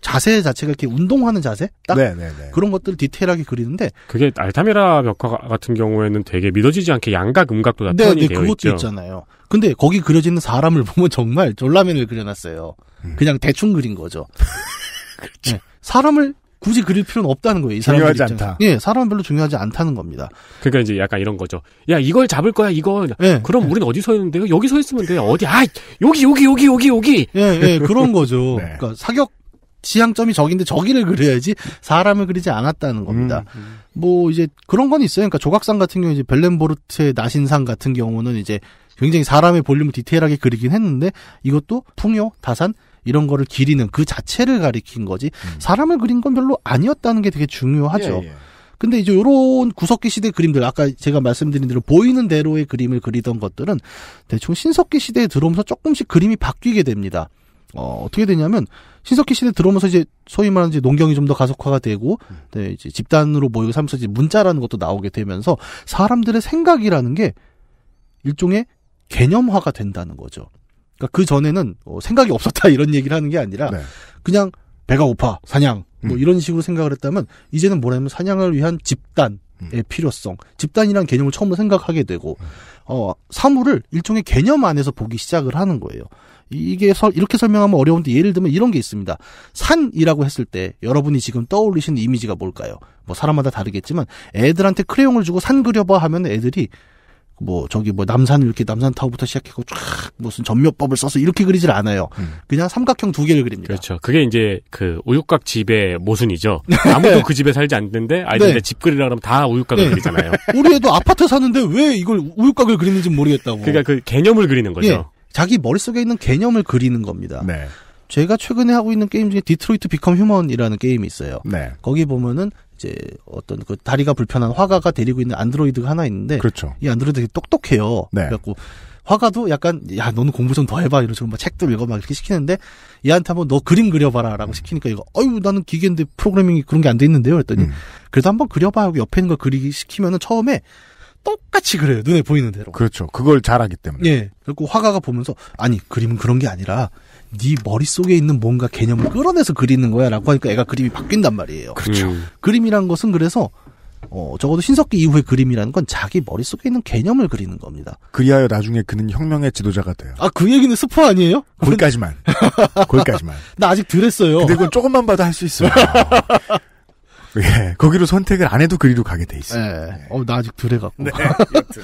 자세 자체가 이렇게 운동하는 자세? 딱 네네네. 네, 네. 그런 것들을 디테일하게 그리는데 그게 알타미라 벽화 같은 경우에는 되게 믿어지지 않게 양각 음각도 다 네, 네, 되어 그것도 있죠. 있잖아요. 근데 거기 그려지는 사람을 보면 정말 졸라맨을 그려놨어요. 음. 그냥 대충 그린 거죠. 그렇죠. 네, 사람을 굳이 그릴 필요는 없다는 거예요. 이 중요하지 않다. 예, 사람은 별로 중요하지 않다는 겁니다. 그러니까 이제 약간 이런 거죠. 야, 이걸 잡을 거야, 이걸 예, 그럼 우린 어디 서 있는데요? 여기 서 있으면 돼요. 어디? 아, 여기, 여기, 여기, 여기, 여기. 예, 예, 그런 거죠. 네. 그러니까 사격 지향점이 저긴데 저기를 그려야지 사람을 그리지 않았다는 겁니다. 음, 음. 뭐 이제 그런 건 있어요. 그러니까 조각상 같은 경우 이제 벨렌보르트의 나신상 같은 경우는 이제 굉장히 사람의 볼륨을 디테일하게 그리긴 했는데 이것도 풍요, 다산 이런 거를 기리는 그 자체를 가리킨 거지 음. 사람을 그린 건 별로 아니었다는 게 되게 중요하죠. 예, 예. 근데 이제 요런 구석기 시대 그림들 아까 제가 말씀드린 대로 보이는 대로의 그림을 그리던 것들은 대충 신석기 시대에 들어오면서 조금씩 그림이 바뀌게 됩니다. 어, 어떻게 되냐면 신석기 시대 들어오면서 이제 소위 말하는 이제 농경이 좀 더 가속화가 되고 음. 네, 이제 집단으로 모이고 삼면서 이제 문자라는 것도 나오게 되면서 사람들의 생각이라는 게 일종의 개념화가 된다는 거죠. 그러니까 그 전에는 어, 생각이 없었다 이런 얘기를 하는 게 아니라 네. 그냥 배가 고파 사냥 뭐 음. 이런 식으로 생각을 했다면 이제는 뭐냐면 사냥을 위한 집단 의 필요성, 집단이란 개념을 처음으로 생각하게 되고, 어, 사물을 일종의 개념 안에서 보기 시작을 하는 거예요. 이게 서, 이렇게 설명하면 어려운데 예를 들면 이런 게 있습니다. 산이라고 했을 때 여러분이 지금 떠올리시는 이미지가 뭘까요? 뭐 사람마다 다르겠지만 애들한테 크레용을 주고 산 그려봐 하면 애들이 뭐 저기 뭐남산 이렇게 남산 타워부터 시작해서 쫙 무슨 점묘법을 써서 이렇게 그리질 않아요. 음. 그냥 삼각형 두 개를 그립니다. 그렇죠. 그게 이제 그우유곽 집의 모순이죠. 네. 아무도 그 집에 살지 않는데 아이들 네. 집 그리라 그러면 다우유곽을 네. 그리잖아요. 우리 애도 아파트 사는데 왜 이걸 우유곽을 그리는지 모르겠다고. 그러니까 그 개념을 그리는 거죠. 예. 자기 머릿속에 있는 개념을 그리는 겁니다. 네. 제가 최근에 하고 있는 게임 중에 디트로이트 비컴 휴먼이라는 게임이 있어요. 네. 거기 보면은 이제 어떤 그 다리가 불편한 화가가 데리고 있는 안드로이드가 하나 있는데 그렇죠. 이안드로이드 되게 똑똑해요. 네. 그래갖고 화가도 약간 야 너는 공부 좀 더 해봐 이러면서막 책도 읽어 막 이렇게 시키는데 얘한테 한번 너 그림 그려봐라라고 음. 시키니까 이거 어유 나는 기계인데 프로그래밍이 그런 게 안 돼 있는데요 그랬더니 음. 그래도 한번 그려봐 하고 옆에 있는 거 그리기 시키면은 처음에 똑같이 그래요 눈에 보이는 대로 그렇죠 그걸 잘하기 때문에 예 그리고 화가가 보면서 아니 그림은 그런 게 아니라 네 머릿속에 있는 뭔가 개념을 끌어내서 그리는 거야라고 하니까 애가 그림이 바뀐단 말이에요. 그렇죠. 음. 그림이란 것은 그래서 어, 적어도 신석기 이후의 그림이라는 건 자기 머릿속에 있는 개념을 그리는 겁니다. 그리하여 나중에 그는 혁명의 지도자가 돼요. 아, 그 얘기는 스포 아니에요? 거기까지만. 거기까지만. 나 아직 덜 했어요. 근데 그건 조금만 봐도 할 수 있어요. 예, 거기로 선택을 안 해도 그리로 가게 돼 있어요. 예, 예. 어, 나 아직 덜 해갖고. 네, 여튼.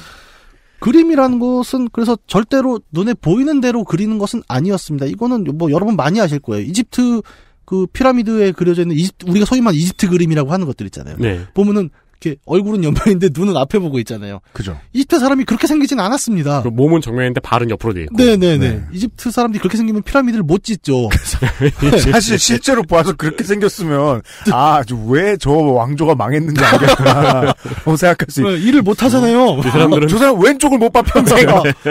그림이라는 것은 그래서 절대로 눈에 보이는 대로 그리는 것은 아니었습니다. 이거는 뭐 여러분 많이 아실 거예요. 이집트 그 피라미드에 그려져 있는 이집트, 우리가 소위 말하는 이집트 그림이라고 하는 것들 있잖아요. 네. 보면은 이렇게 얼굴은 옆면인데 눈은 앞에 보고 있잖아요. 그죠. 이집트 사람이 그렇게 생기진 않았습니다. 몸은 정면인데 발은 옆으로 돼 있고. 네네네. 네, 네. 네. 이집트 사람들이 그렇게 생기면 피라미드를 못 짓죠. 사실 실제로 봐서 그렇게 생겼으면 아 왜 저 왕조가 망했는지 알겠구나 뭐 생각할 수 있. 어요 네, 일을 못 하잖아요. 그 사람들은 저 사람 왼쪽을 못 봐 평생.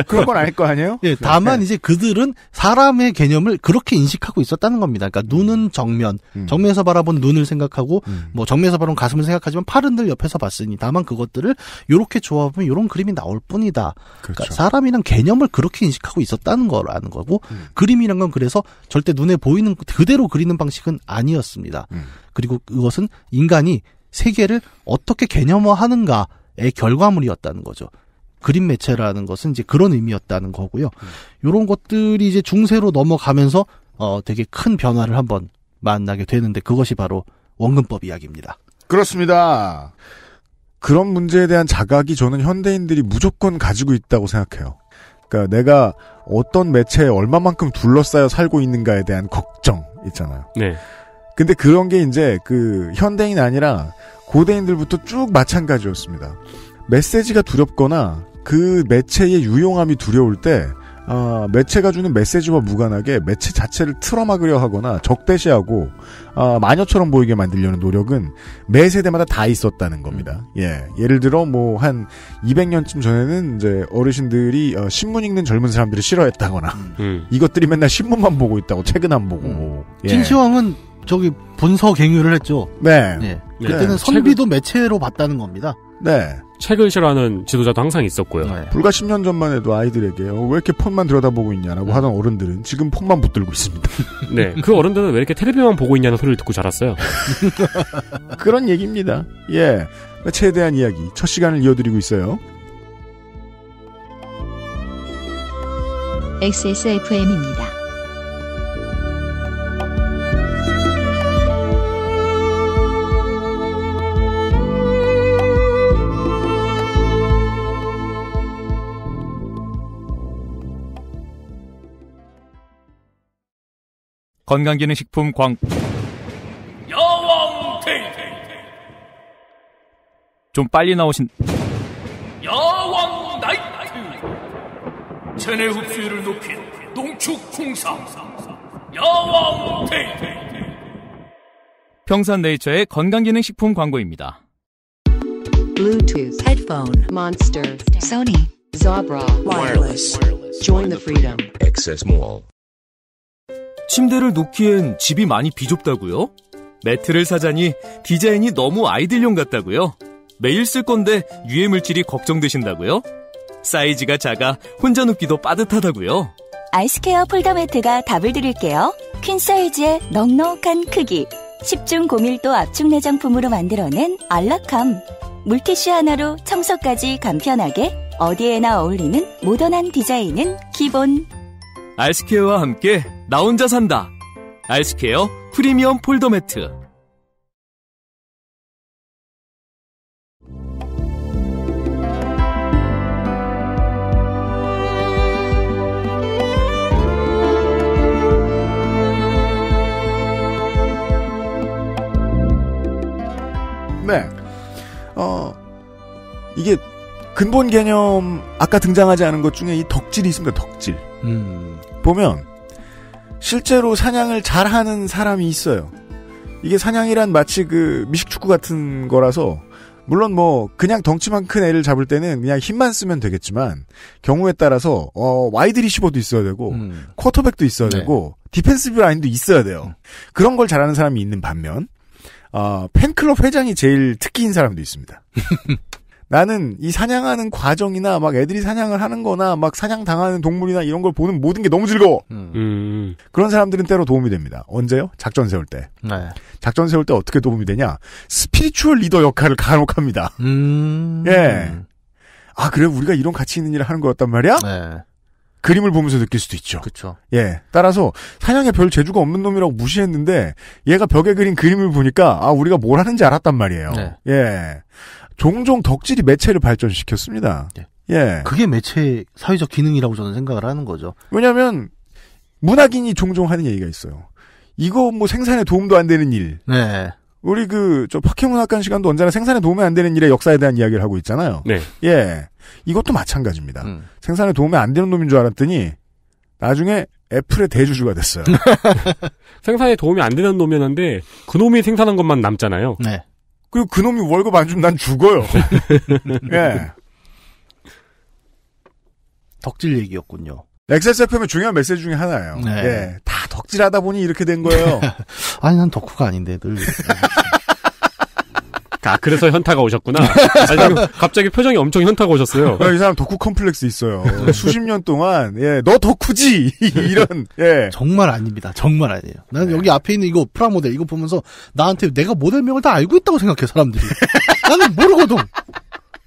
그런 건 아닐 거 아니에요? 네, 다만 네. 이제 그들은 사람의 개념을 그렇게 인식하고 있었다는 겁니다. 그러니까 눈은 정면, 음. 정면에서 바라본 눈을 생각하고 음. 뭐 정면에서 바라본 가슴을 생각하지만 팔은 늘 옆. 접해서 봤으니 다만 그것들을 이렇게 조합하면 요런 그림이 나올 뿐이다. 그러니까 그렇죠. 그러니까 사람이란 개념을 그렇게 인식하고 있었다는 거라는 거고 음. 그림이란 건 그래서 절대 눈에 보이는 그대로 그리는 방식은 아니었습니다. 음. 그리고 그것은 인간이 세계를 어떻게 개념화하는가의 결과물이었다는 거죠. 그림 매체라는 것은 이제 그런 의미였다는 거고요. 음. 이런 것들이 이제 중세로 넘어가면서 어 되게 큰 변화를 한번 만나게 되는데 그것이 바로 원근법 이야기입니다. 그렇습니다. 그런 문제에 대한 자각이 저는 현대인들이 무조건 가지고 있다고 생각해요. 그러니까 내가 어떤 매체에 얼마만큼 둘러싸여 살고 있는가에 대한 걱정 있잖아요. 네. 근데 그런 게 이제 그 현대인 아니라 고대인들부터 쭉 마찬가지였습니다. 메시지가 두렵거나 그 매체의 유용함이 두려울 때 아, 매체가 주는 메시지와 무관하게 매체 자체를 틀어막으려 하거나 적대시하고 아, 마녀처럼 보이게 만들려는 노력은 매 세대마다 다 있었다는 겁니다. 음. 예, 예를 들어 뭐 한 200년쯤 전에는 이제 어르신들이 어, 신문 읽는 젊은 사람들을 싫어했다거나 음. 이것들이 맨날 신문만 보고 있다고 책은 안 보고 음. 예. 진시황은 저기 본서 갱유를 했죠. 네. 예. 그때는 네. 선비도 책을... 매체로 봤다는 겁니다. 네. 책을 싫어하는 지도자도 항상 있었고요. 네. 불과 10년 전만 해도 아이들에게 어, 왜 이렇게 폰만 들여다보고 있냐라고 음. 하던 어른들은 지금 폰만 붙들고 있습니다. 네, 그 어른들은 왜 이렇게 텔레비만 보고 있냐는 소리를 듣고 자랐어요. 그런 얘기입니다. 예, 체에 대한 이야기 첫 시간을 이어드리고 있어요. XSFM입니다. 건강기능식품 광 야왕 테이테 좀 빨리 나오신 야왕 나이트 체내 흡수율을 높인 농축 홍삼 야왕 테이테 평산네이처의 건강기능식품 광고입니다. Bluetooth, headphone, monster, Sony, Zabra, wireless. Join the freedom. Access Mall. 침대를 놓기엔 집이 많이 비좁다고요? 매트를 사자니 디자인이 너무 아이들용 같다고요? 매일 쓸 건데 유해 물질이 걱정되신다고요? 사이즈가 작아 혼자 눕기도 빠듯하다고요? 아이스케어 폴더 매트가 답을 드릴게요. 퀸 사이즈의 넉넉한 크기, 10중 고밀도 압축 내장품으로 만들어낸 알라캄 물티슈 하나로 청소까지 간편하게 어디에나 어울리는 모던한 디자인은 기본. 아이스케어와 함께 나 혼자 산다. 알스케어 프리미엄 폴더 매트. 네. 어, 이게 근본 개념, 아까 등장하지 않은 것 중에 이 덕질이 있습니다, 덕질. 음. 보면, 실제로 사냥을 잘하는 사람이 있어요. 이게 사냥이란 마치 그 미식축구 같은 거라서 물론 뭐 그냥 덩치만 큰 애를 잡을 때는 그냥 힘만 쓰면 되겠지만 경우에 따라서 어 와이드 리시버도 있어야 되고 음. 쿼터백도 있어야 네. 되고 디펜스브 라인도 있어야 돼요. 음. 그런 걸 잘하는 사람이 있는 반면 어, 팬클럽 회장이 제일 특기인 사람도 있습니다. 나는 이 사냥하는 과정이나 막 애들이 사냥을 하는 거나 막 사냥 당하는 동물이나 이런 걸 보는 모든 게 너무 즐거워. 음. 음. 음. 그런 사람들은 때로 도움이 됩니다. 언제요? 작전 세울 때. 네. 작전 세울 때 어떻게 도움이 되냐? 스피리추얼 리더 역할을 간혹 합니다. 음. 예. 아, 그래? 우리가 이런 가치 있는 일을 하는 거였단 말이야? 네. 그림을 보면서 느낄 수도 있죠. 그죠 예. 따라서 사냥에 별 재주가 없는 놈이라고 무시했는데 얘가 벽에 그린 그림을 보니까 아, 우리가 뭘 하는지 알았단 말이에요. 네. 예. 종종 덕질이 매체를 발전시켰습니다. 네. 예. 그게 매체의 사회적 기능이라고 저는 생각을 하는 거죠. 왜냐하면 문학인이 종종 하는 얘기가 있어요. 이거 뭐 생산에 도움도 안 되는 일. 네. 우리 그저 파케문학관 시간도 언제나 생산에 도움이 안 되는 일의 역사에 대한 이야기를 하고 있잖아요. 네. 예. 이것도 마찬가지입니다. 음. 생산에 도움이 안 되는 놈인 줄 알았더니 나중에 애플의 대주주가 됐어요. 생산에 도움이 안 되는 놈이었는데 그 놈이 생산한 것만 남잖아요. 네. 그리고 그놈이 월급 안 주면 난 죽어요. 예. 덕질 얘기였군요. XSFM의 중요한 메시지 중에 하나예요. 네. 예. 다 덕질하다 보니 이렇게 된 거예요. 아니, 난 덕후가 아닌데, 늘. 아, 그래서 현타가 오셨구나. 아니, 갑자기 표정이 엄청 현타가 오셨어요. 아, 이 사람 덕후 컴플렉스 있어요. 수십 년 동안, 예, 너 덕후지! 이런, 예. 정말 아닙니다. 정말 아니에요. 난 네. 여기 앞에 있는 이거 프라모델 이거 보면서 나한테 내가 모델명을 다 알고 있다고 생각해, 사람들이. 나는 모르거든.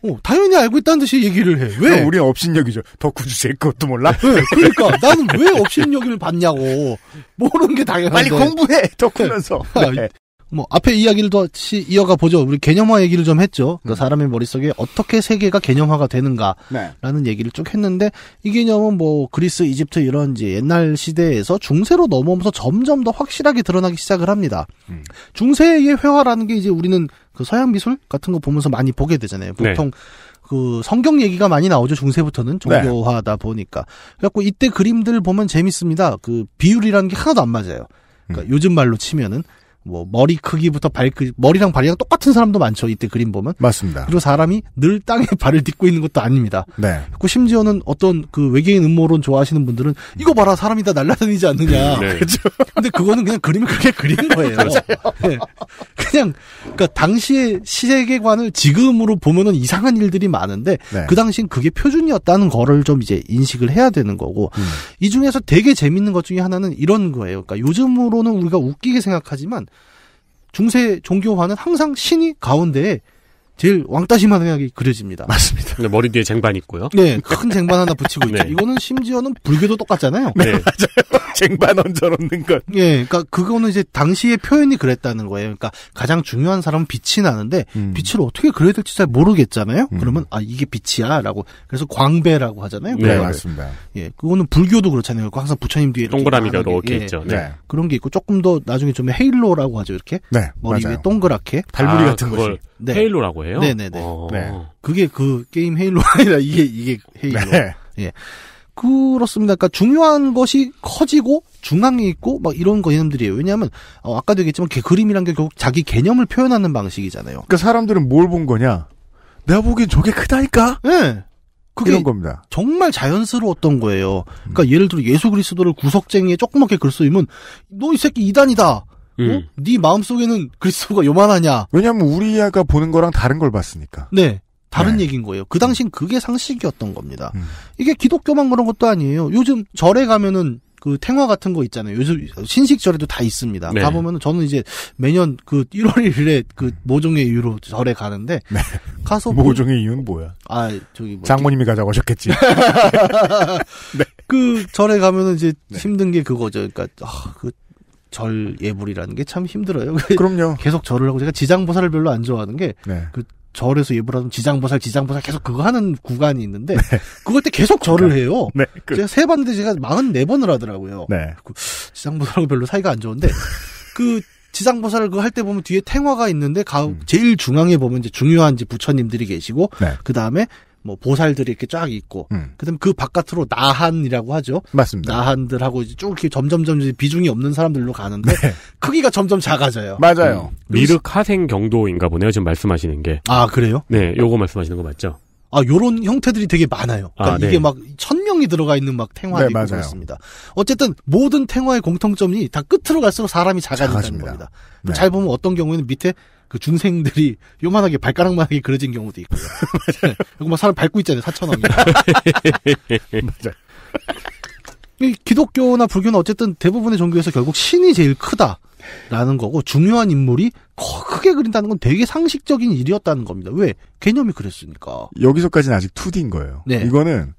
어, 당연히 알고 있다는 듯이 얘기를 해. 왜? 우리 업신여기죠. 덕후 지제것도 몰라? 네, 그러니까 나는 왜 업신여기를 봤냐고. 모르는 게 당연한데. 빨리 공부해. 덕후면서. 아, 네. 뭐 앞에 이야기를 더 이어가 보죠. 우리 개념화 얘기를 좀 했죠. 그러니까 음. 사람의 머릿속에 어떻게 세계가 개념화가 되는가라는 네. 얘기를 쭉 했는데 이 개념은 뭐 그리스, 이집트 이런 이제 옛날 시대에서 중세로 넘어오면서 점점 더 확실하게 드러나기 시작을 합니다. 음. 중세의 회화라는 게 이제 우리는 그 서양 미술 같은 거 보면서 많이 보게 되잖아요. 네. 보통 네. 그 성경 얘기가 많이 나오죠 중세부터는 네. 종교화다 네. 보니까 그래갖고 이때 그림들 보면 재밌습니다 그 비율이라는 게 하나도 안 맞아요 그러니까 음. 요즘 말로 치면은 뭐 머리 크기부터 발크 기 머리랑 발이랑 똑같은 사람도 많죠. 이때 그림 보면. 맞습니다. 그리고 사람이 늘 땅에 발을 딛고 있는 것도 아닙니다. 네. 그 심지어는 어떤 그 외계인 음모론 좋아하시는 분들은 이거 봐라 사람이 다 날라다니지 않느냐. 네. 그렇죠. 근데 그거는 그냥 그림을 그렇게 그린 거예요. 네. 그냥 그러니까 당시의 시세계관을 지금으로 보면은 이상한 일들이 많은데 네. 그 당시엔 그게 표준이었다는 거를 좀 이제 인식을 해야 되는 거고 음. 이 중에서 되게 재밌는 것 중에 하나는 이런 거예요. 그러니까 요즘으로는 우리가 웃기게 생각하지만 중세 종교화는 항상 신이 가운데에 제일 왕따심한만 하게 그려집니다. 맞습니다. 근데 머리 뒤에 쟁반 있고요. 네, 큰 쟁반 하나 붙이고 있죠. 네. 이거는 심지어는 불교도 똑같잖아요. 네, 네. 맞아요. 쟁반 얹어놓는 것. 예, 그러니까 그거는 이제 당시의 표현이 그랬다는 거예요. 그러니까 가장 중요한 사람은 빛이 나는데 음. 빛을 어떻게 그려야 될지 잘 모르겠잖아요. 음. 그러면 아 이게 빛이야라고 그래서 광배라고 하잖아요. 네, 맞습니다. 예, 그거는 불교도 그렇잖아요. 항상 부처님 뒤에 동그라미가 이렇게, 이렇게 예, 있죠. 예. 네. 그런 게 있고 조금 더 나중에 좀 헤일로라고 하죠. 이렇게 네, 머리 맞아요. 위에 동그랗게 발무리 아, 같은 걸 네. 헤일로라고 해요. 네네네. 네, 네. 어. 네. 그게 그 게임 헤일로 아니라 이게 이게 헤일로. 네. 예. 그렇습니다. 그러니까 중요한 것이 커지고 중앙에 있고 막 이런 개념들이에요. 왜냐하면 어, 아까도 얘기했지만 그 그림이란 게 결국 자기 개념을 표현하는 방식이잖아요. 그러니까 사람들은 뭘 본 거냐? 내가 보기엔 저게 크다니까. 예. 네. 그게 이런 겁니다. 정말 자연스러웠던 거예요. 그러니까 음. 예를 들어 예수 그리스도를 구석쟁이에 조그맣게 글 쓰이면 너 이 새끼 이단이다. 음. 어? 예. 네 마음속에는 그리스도가 요만하냐. 왜냐하면 우리가 보는 거랑 다른 걸 봤으니까. 네. 다른 네. 얘기인 거예요. 그 당시엔 그게 상식이었던 겁니다. 음. 이게 기독교만 그런 것도 아니에요. 요즘 절에 가면은 그 탱화 같은 거 있잖아요. 요즘 신식절에도 다 있습니다. 네. 가보면 은 저는 이제 매년 그 1월 1일에 그 모종의 이유로 절에 가는데 네. 가서 뭐 모종의 이유는 뭐야? 아 저기 뭐 장모님이 가자고 하셨겠지. 네. 그 절에 가면은 이제 네. 힘든 게 그거죠. 그러니까 아, 그절 예불이라는 게 참 힘들어요. 그럼요. 계속 절을 하고 제가 지장보살을 별로 안 좋아하는 게그 네. 절에서 예불하면 지장보살, 지장보살 계속 그거 하는 구간이 있는데 네. 그걸 때 계속 절을 해요. 네. 그... 제가 세 봤는데 제가 44번을 하더라고요. 네. 그 지장보살하고 별로 사이가 안 좋은데 그 지상보살을 그할때 보면 뒤에 탱화가 있는데 가, 음. 제일 중앙에 보면 이제 중요한 이제 부처님들이 계시고 네. 그 다음에 뭐 보살들이 이렇게 쫙 있고 음. 그다음 그 바깥으로 나한이라고 하죠. 맞습니다. 나한들하고 이제 쭉 이렇게 점점점 비중이 없는 사람들로 가는데 네. 크기가 점점 작아져요. 맞아요. 음. 미륵 하생 경도인가 보네요. 지금 말씀하시는 게. 아 그래요? 네, 요거 말씀하시는 거 맞죠? 아 요런 형태들이 되게 많아요. 그러니까 아, 네. 이게 막 천 명이 들어가 있는 막 탱화도 네, 있 습니다 어쨌든 모든 탱화의 공통점이 다 끝으로 갈수록 사람이 작아진다는 작아집니다. 겁니다. 네. 잘 보면 어떤 경우에는 밑에 그 준생들이 요만하게 발가락만하게 그려진 경우도 있고요. 맞아요. 그리고 막 뭐 사람 밟고 있잖아요. 4천 원이. 맞아이 기독교나 불교는 어쨌든 대부분의 종교에서 결국 신이 제일 크다라는 거고 중요한 인물이 크게 그린다는 건 되게 상식적인 일이었다는 겁니다. 왜? 개념이 그랬으니까. 여기서까지는 아직 2D인 거예요. 네. 이거는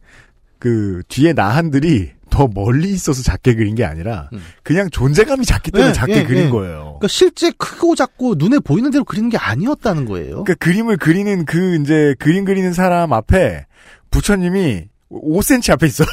그 뒤에 나한들이 더 멀리 있어서 작게 그린 게 아니라 음. 그냥 존재감이 작기 때문에 네, 작게 네, 그린 네. 거예요. 그러니까 실제 크고 작고 눈에 보이는 대로 그리는 게 아니었다는 거예요. 그러니까 그림을 그리는 그 이제 그림 그리는 사람 앞에 부처님이 5cm 앞에 있어.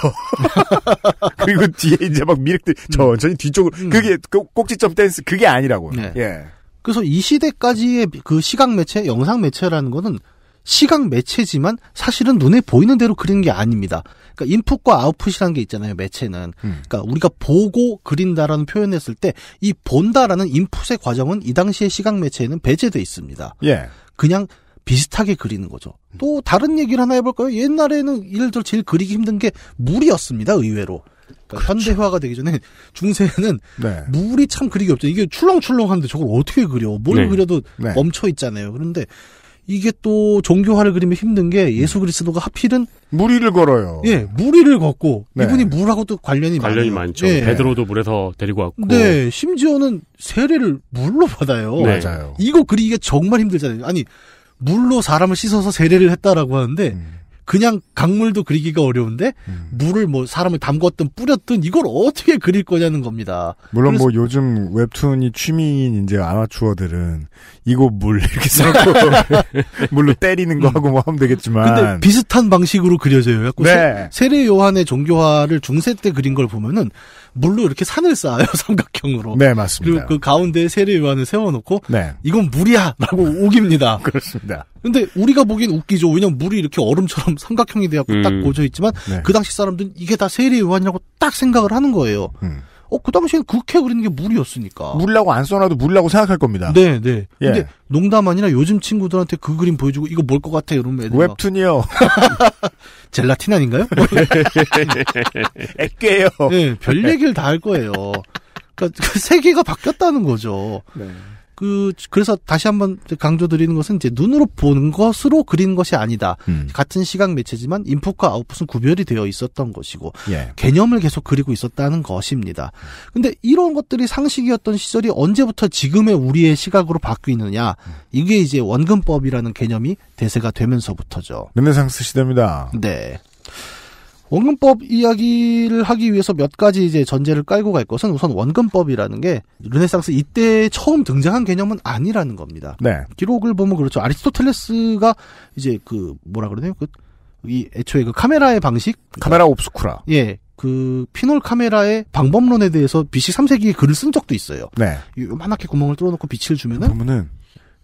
그리고 뒤에 이제 막 미륵들 음. 천천히 뒤쪽으로 음. 그게 그 꼭지점 댄스 그게 아니라고요. 네. 예. 그래서 이 시대까지의 그 시각 매체, 영상 매체라는 거는 시각 매체지만 사실은 눈에 보이는 대로 그리는 게 아닙니다. 그러니까 인풋과 아웃풋이라는 게 있잖아요. 매체는. 음. 그러니까 우리가 보고 그린다라는 표현했을 때 이 본다라는 인풋의 과정은 이 당시의 시각 매체에는 배제돼 있습니다. 예. 그냥 비슷하게 그리는 거죠. 음. 또 다른 얘기를 하나 해볼까요? 옛날에는 예를 들어 제일 그리기 힘든 게 물이었습니다. 의외로. 그러니까 그렇죠. 현대화가 되기 전에 중세에는 네. 물이 참 그리기 없죠. 이게 출렁출렁한데 저걸 어떻게 그려? 뭘 네. 그려도 네. 멈춰 있잖아요. 그런데 이게 또 종교화를 그리면 힘든 게 음. 예수 그리스도가 하필은 무리를 걸어요. 예, 무리를 걷고 네. 이분이 물하고 또 관련이 관련이 많아 많죠. 예. 베드로도 물에서 데리고 왔고. 네, 심지어는 세례를 물로 받아요. 네. 맞아요. 이거 그리기가 정말 힘들잖아요. 아니 물로 사람을 씻어서 세례를 했다라고 하는데 음. 그냥 강물도 그리기가 어려운데 음. 물을 뭐 사람을 담궜든 뿌렸든 이걸 어떻게 그릴 거냐는 겁니다. 물론 뭐 요즘 웹툰이 취미인 이제 아마추어들은 이거 물 이렇게 써고 물로 때리는 거 음. 하고 뭐 하면 되겠지만 근데 비슷한 방식으로 그려져요. 네. 세, 세례 요한의 종교화를 중세 때 그린 걸 보면은 물로 이렇게 산을 쌓아요 삼각형으로. 네 맞습니다. 그리고 그 가운데 세례 요한을 세워놓고 네. 이건 물이야라고 우깁니다. 그렇습니다. 근데 우리가 보기엔 웃기죠. 왜냐면 물이 이렇게 얼음처럼 삼각형이 되었고 음. 딱 꽂혀 있지만 네. 그 당시 사람들은 이게 다 세례 요한이라고 딱 생각을 하는 거예요. 음. 어, 그 당시엔 그렇게 그리는 게 물이었으니까. 물이라고 안 써놔도 물이라고 생각할 겁니다. 네, 네. 예. 근데 농담 아니라 요즘 친구들한테 그 그림 보여주고 이거 뭘 것 같아 이러면 애들 웹툰이요. 젤라틴 아닌가요? 뭐 애깨요. 네, 별 얘기를 다 할 거예요. 그러니까 그 세계가 바뀌었다는 거죠. 네. 그 그래서 다시 한번 강조드리는 것은 이제 눈으로 보는 것으로 그린 것이 아니다. 음. 같은 시각 매체지만 인풋과 아웃풋은 구별이 되어 있었던 것이고 예. 개념을 계속 그리고 있었다는 것입니다. 근데 이런 것들이 상식이었던 시절이 언제부터 지금의 우리의 시각으로 바뀌느냐 이게 이제 원근법이라는 개념이 대세가 되면서부터죠. 르네상스 시대입니다. 네. 원근법 이야기를 하기 위해서 몇 가지 이제 전제를 깔고 갈 것은 우선 원근법이라는 게 르네상스 이때 처음 등장한 개념은 아니라는 겁니다. 네. 기록을 보면 그렇죠. 아리스토텔레스가 이제 그 뭐라 그러네요. 그이 애초에 그 카메라의 방식 카메라 옵스쿠라. 예. 그 피놀 카메라의 방법론에 대해서 BC 3세기에 글을 쓴 적도 있어요. 네. 요만하게 구멍을 뚫어놓고 빛을 주면은 보면은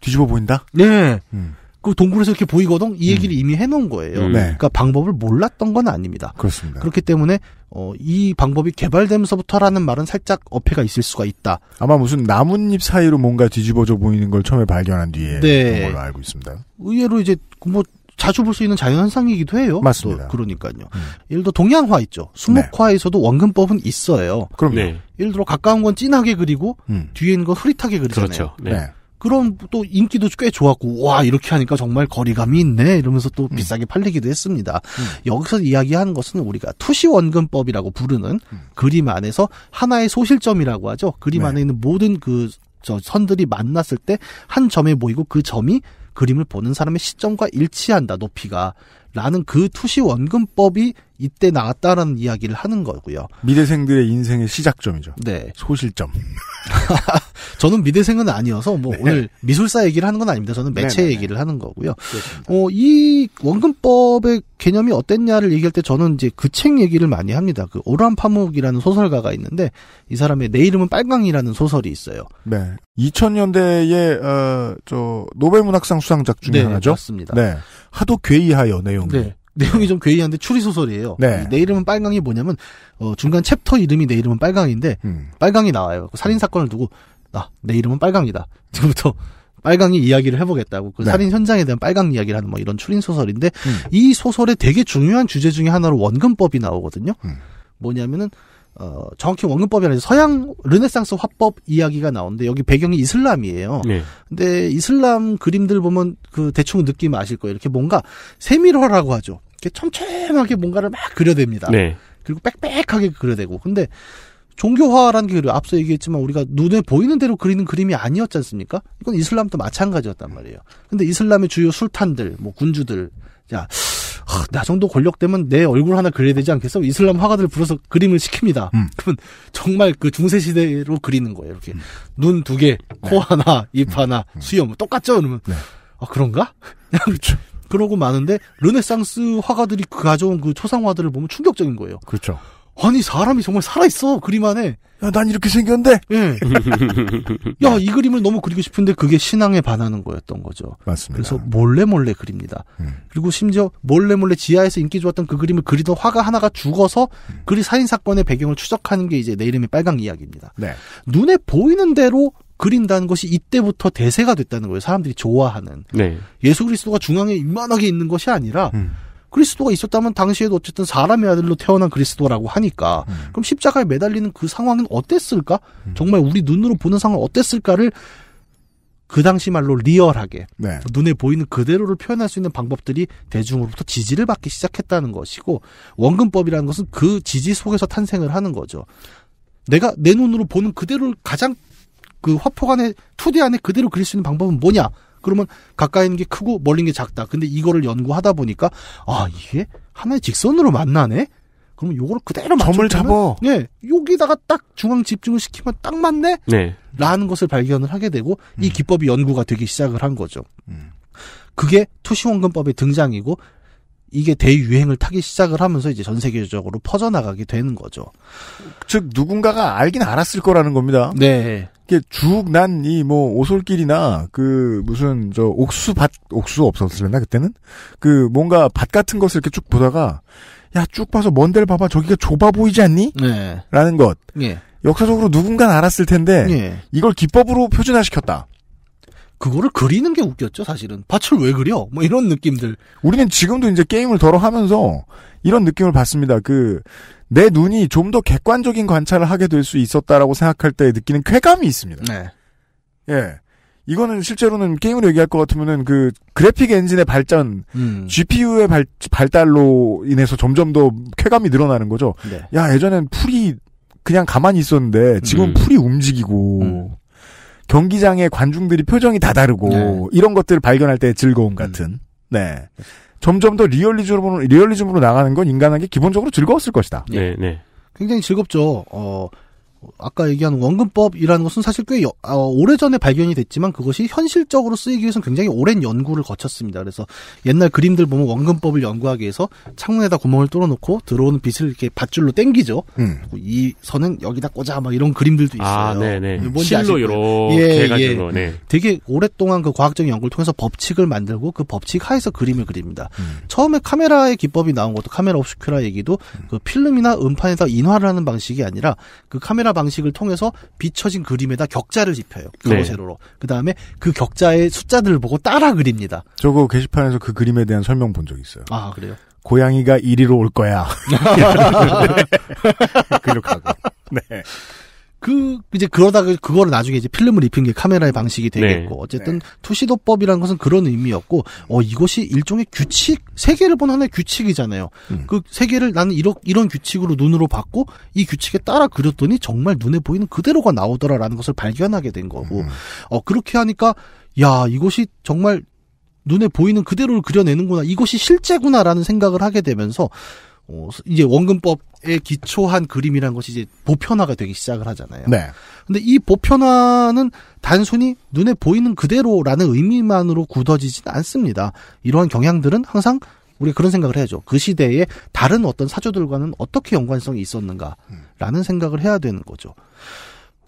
뒤집어 보인다. 네. 음. 그 동굴에서 이렇게 보이거든 이 얘기를 음. 이미 해놓은 거예요. 음. 네. 그러니까 방법을 몰랐던 건 아닙니다. 그렇습니다. 그렇기 때문에 어, 이 방법이 개발되면서부터라는 말은 살짝 어폐가 있을 수가 있다. 아마 무슨 나뭇잎 사이로 뭔가 뒤집어져 보이는 걸 처음에 발견한 뒤에 네. 걸로 알고 있습니다. 의외로 이제 그 뭐 자주 볼 수 있는 자연현상이기도 해요. 맞습니다. 그러니까요. 음. 예를 들어 동양화 있죠. 수목화에서도 네. 원근법은 있어요. 그럼요. 네. 예를 들어 가까운 건 진하게 그리고 음. 뒤에 있는 건 흐릿하게 그리잖아요. 그렇죠. 네. 네. 그럼 또 인기도 꽤 좋았고 와 이렇게 하니까 정말 거리감이 있네 이러면서 또 음. 비싸게 팔리기도 했습니다. 음. 여기서 이야기하는 것은 우리가 투시원근법이라고 부르는 음. 그림 안에서 하나의 소실점이라고 하죠. 그림 네. 안에 있는 모든 그 저 선들이 만났을 때 한 점에 모이고 그 점이 그림을 보는 사람의 시점과 일치한다 높이가 라는 그투시원근법이 이때 나왔다라는 이야기를 하는 거고요. 미대생들의 인생의 시작점이죠. 네. 소실점. 저는 미대생은 아니어서 뭐 네. 오늘 미술사 얘기를 하는 건 아닙니다. 저는 매체 네네네. 네, 네. 얘기를 하는 거고요. 그렇습니다. 어, 이원근법의 개념이 어땠냐를 얘기할 때 저는 이제 그 책 얘기를 많이 합니다. 그 오란 파묵이라는 소설가가 있는데 이 사람의 내 이름은 빨강이라는 소설이 있어요. 네. 2000년대에 어, 저 노벨 문학상 수상작 중에 네, 하나죠. 맞습니다. 네. 하도 괴이하여 내용이. 네. 내용이 좀 괴이한데 추리 소설이에요. 네. 내 이름은 빨강이 뭐냐면 어, 중간 챕터 이름이 내 이름은 빨강인데 음. 빨강이 나와요. 살인 음. 사건을 두고 나내 아, 이름은 빨강이다. 지금부터 빨강이 이야기를 해보겠다고 그 네. 살인 현장에 대한 빨강 이야기를 하는 뭐 이런 추린 소설인데 음. 이 소설의 되게 중요한 주제 중에 하나로 원근법이 나오거든요. 음. 뭐냐면은 어, 정확히 원근법이 아니라 서양 르네상스 화법 이야기가 나오는데 여기 배경이 이슬람이에요. 네. 근데 이슬람 그림들 보면 그 대충 느낌 아실 거예요. 이렇게 뭔가 세밀화라고 하죠. 이렇게 촘촘하게 뭔가를 막 그려댑니다. 네. 그리고 빽빽하게 그려대고. 근데 종교화라는 게 앞서 얘기했지만 우리가 눈에 보이는 대로 그리는 그림이 아니었지 않습니까? 이건 이슬람도 마찬가지였단 말이에요. 근데 이슬람의 주요 술탄들, 뭐 군주들, 자, 하, 아, 나 정도 권력되면 내 얼굴 하나 그려야 되지 않겠어? 이슬람 화가들 불러서 그림을 시킵니다. 음. 그러면 정말 그 중세 시대로 그리는 거예요. 이렇게 음. 눈두 개, 네. 코 하나, 입 음. 하나, 음. 수염 뭐 똑같죠? 그러면 네. 아 그런가? 그렇죠. 그러고 마는데 르네상스 화가들이 그 가져온 그 초상화들을 보면 충격적인 거예요. 그렇죠. 아니 사람이 정말 살아있어 그 그림 안에 야, 난 이렇게 생겼는데 예. 야이 그림을 너무 그리고 싶은데 그게 신앙에 반하는 거였던 거죠 맞습니다 그래서 몰래 몰래 그립니다 음. 그리고 심지어 몰래 몰래 지하에서 인기 좋았던 그 그림을 그리던 화가 하나가 죽어서 음. 그리 살인 사건의 배경을 추적하는 게 이제 내 이름이 빨강 이야기입니다 네. 눈에 보이는 대로 그린다는 것이 이때부터 대세가 됐다는 거예요 사람들이 좋아하는 네. 예수 그리스도가 중앙에 이만하게 있는 것이 아니라 음. 그리스도가 있었다면 당시에도 어쨌든 사람의 아들로 태어난 그리스도라고 하니까 음. 그럼 십자가에 매달리는 그 상황은 어땠을까? 음. 정말 우리 눈으로 보는 상황 어땠을까를 그 당시 말로 리얼하게 네. 눈에 보이는 그대로를 표현할 수 있는 방법들이 대중으로부터 지지를 받기 시작했다는 것이고 원근법이라는 것은 그 지지 속에서 탄생을 하는 거죠. 내가 내 눈으로 보는 그대로를 가장 그 화폭 안에 투대 안에 그대로 그릴 수 있는 방법은 뭐냐? 그러면 가까이 있는 게 크고 멀린게 작다. 근데 이거를 연구하다 보니까 아 이게 하나의 직선으로 만나네. 그러면 요거를 그대로 맞춰 점을 잡아. 예, 여기다가 딱 중앙 집중을 시키면 딱 맞네. 네. 라는 것을 발견을 하게 되고 이 음. 기법이 연구가 되기 시작을 한 거죠. 음. 그게 투시원금법의 등장이고 이게 대유행을 타기 시작을 하면서 이제 전 세계적으로 퍼져나가게 되는 거죠. 즉 누군가가 알긴 알았을 거라는 겁니다. 네. 이게 죽난이 뭐 오솔길이나 그 무슨 저 옥수밭 옥수 없었을랬나 그때는 그 뭔가 밭 같은 것을 이렇게 쭉 보다가 야 쭉 봐서 먼 데를 봐봐 저기가 좁아 보이지 않니? 네. 라는 것. 네. 역사적으로 누군가는 알았을 텐데 네. 이걸 기법으로 표준화시켰다. 그거를 그리는 게 웃겼죠, 사실은. 밭을 왜 그려? 뭐 이런 느낌들. 우리는 지금도 이제 게임을 덜어 하면서 이런 느낌을 받습니다. 그, 내 눈이 좀 더 객관적인 관찰을 하게 될 수 있었다라고 생각할 때 느끼는 쾌감이 있습니다. 네. 예. 이거는 실제로는 게임으로 얘기할 것 같으면은 그 그래픽 엔진의 발전, 음. GPU의 발, 발달로 인해서 점점 더 쾌감이 늘어나는 거죠. 네. 야, 예전엔 풀이 그냥 가만히 있었는데 지금 음. 풀이 움직이고 음. 경기장의 관중들이 표정이 다 다르고 네. 이런 것들을 발견할 때 즐거움 음. 같은 음. 네 점점 더 리얼리즘으로 리얼리즘으로 나가는 건 인간에게 기본적으로 즐거웠을 것이다. 네, 네. 굉장히 즐겁죠. 어 아까 얘기한 원근법이라는 것은 사실 꽤 여, 어, 오래전에 발견이 됐지만 그것이 현실적으로 쓰이기 위해서는 굉장히 오랜 연구를 거쳤습니다. 그래서 옛날 그림들 보면 원근법을 연구하기 위해서 창문에다 구멍을 뚫어놓고 들어오는 빛을 이렇게 밧줄로 땡기죠. 음. 뭐 이 선은 여기다 꽂아 막 이런 그림들도 아, 있어요. 아, 네, 네네. 뭔지 실로 이렇게 예, 해가지고. 예. 네. 되게 오랫동안 그 과학적인 연구를 통해서 법칙을 만들고 그 법칙 하에서 그림을 그립니다. 음. 처음에 카메라의 기법이 나온 것도 카메라 옵스큐라 얘기도 음. 그 필름이나 음판에다 인화를 하는 방식이 아니라 그 카메라 카메라 방식을 통해서 비춰진 그림에다 격자를 집혀요. 가로세로로. 네. 그 다음에 그 격자의 숫자들을 보고 따라 그립니다. 저거 게시판에서 그 그림에 대한 설명 본 적 있어요. 아 그래요? 고양이가 이리로 올 거야. 네. 그렇게 하고. 네. 그 이제 그러다가 그, 그거를 나중에 이제 필름을 입힌 게 카메라의 방식이 네. 되겠고 네. 어쨌든 네. 투시도법이라는 것은 그런 의미였고 어 이것이 일종의 규칙 세계를 보는 하나의 규칙이잖아요. 음. 그 세계를 나는 이런 이런 규칙으로 눈으로 봤고 이 규칙에 따라 그렸더니 정말 눈에 보이는 그대로가 나오더라라는 것을 발견하게 된 거고 음. 어 그렇게 하니까 야 이것이 정말 눈에 보이는 그대로를 그려내는구나 이것이 실제구나라는 생각을 하게 되면서 어, 이제 원근법 에 기초한 그림이란 것이 이제 보편화가 되기 시작을 하잖아요. 네. 근데 이 보편화는 단순히 눈에 보이는 그대로라는 의미만으로 굳어지진 않습니다. 이러한 경향들은 항상 우리 그런 생각을 해야죠. 그 시대에 다른 어떤 사조들과는 어떻게 연관성이 있었는가라는 생각을 해야 되는 거죠.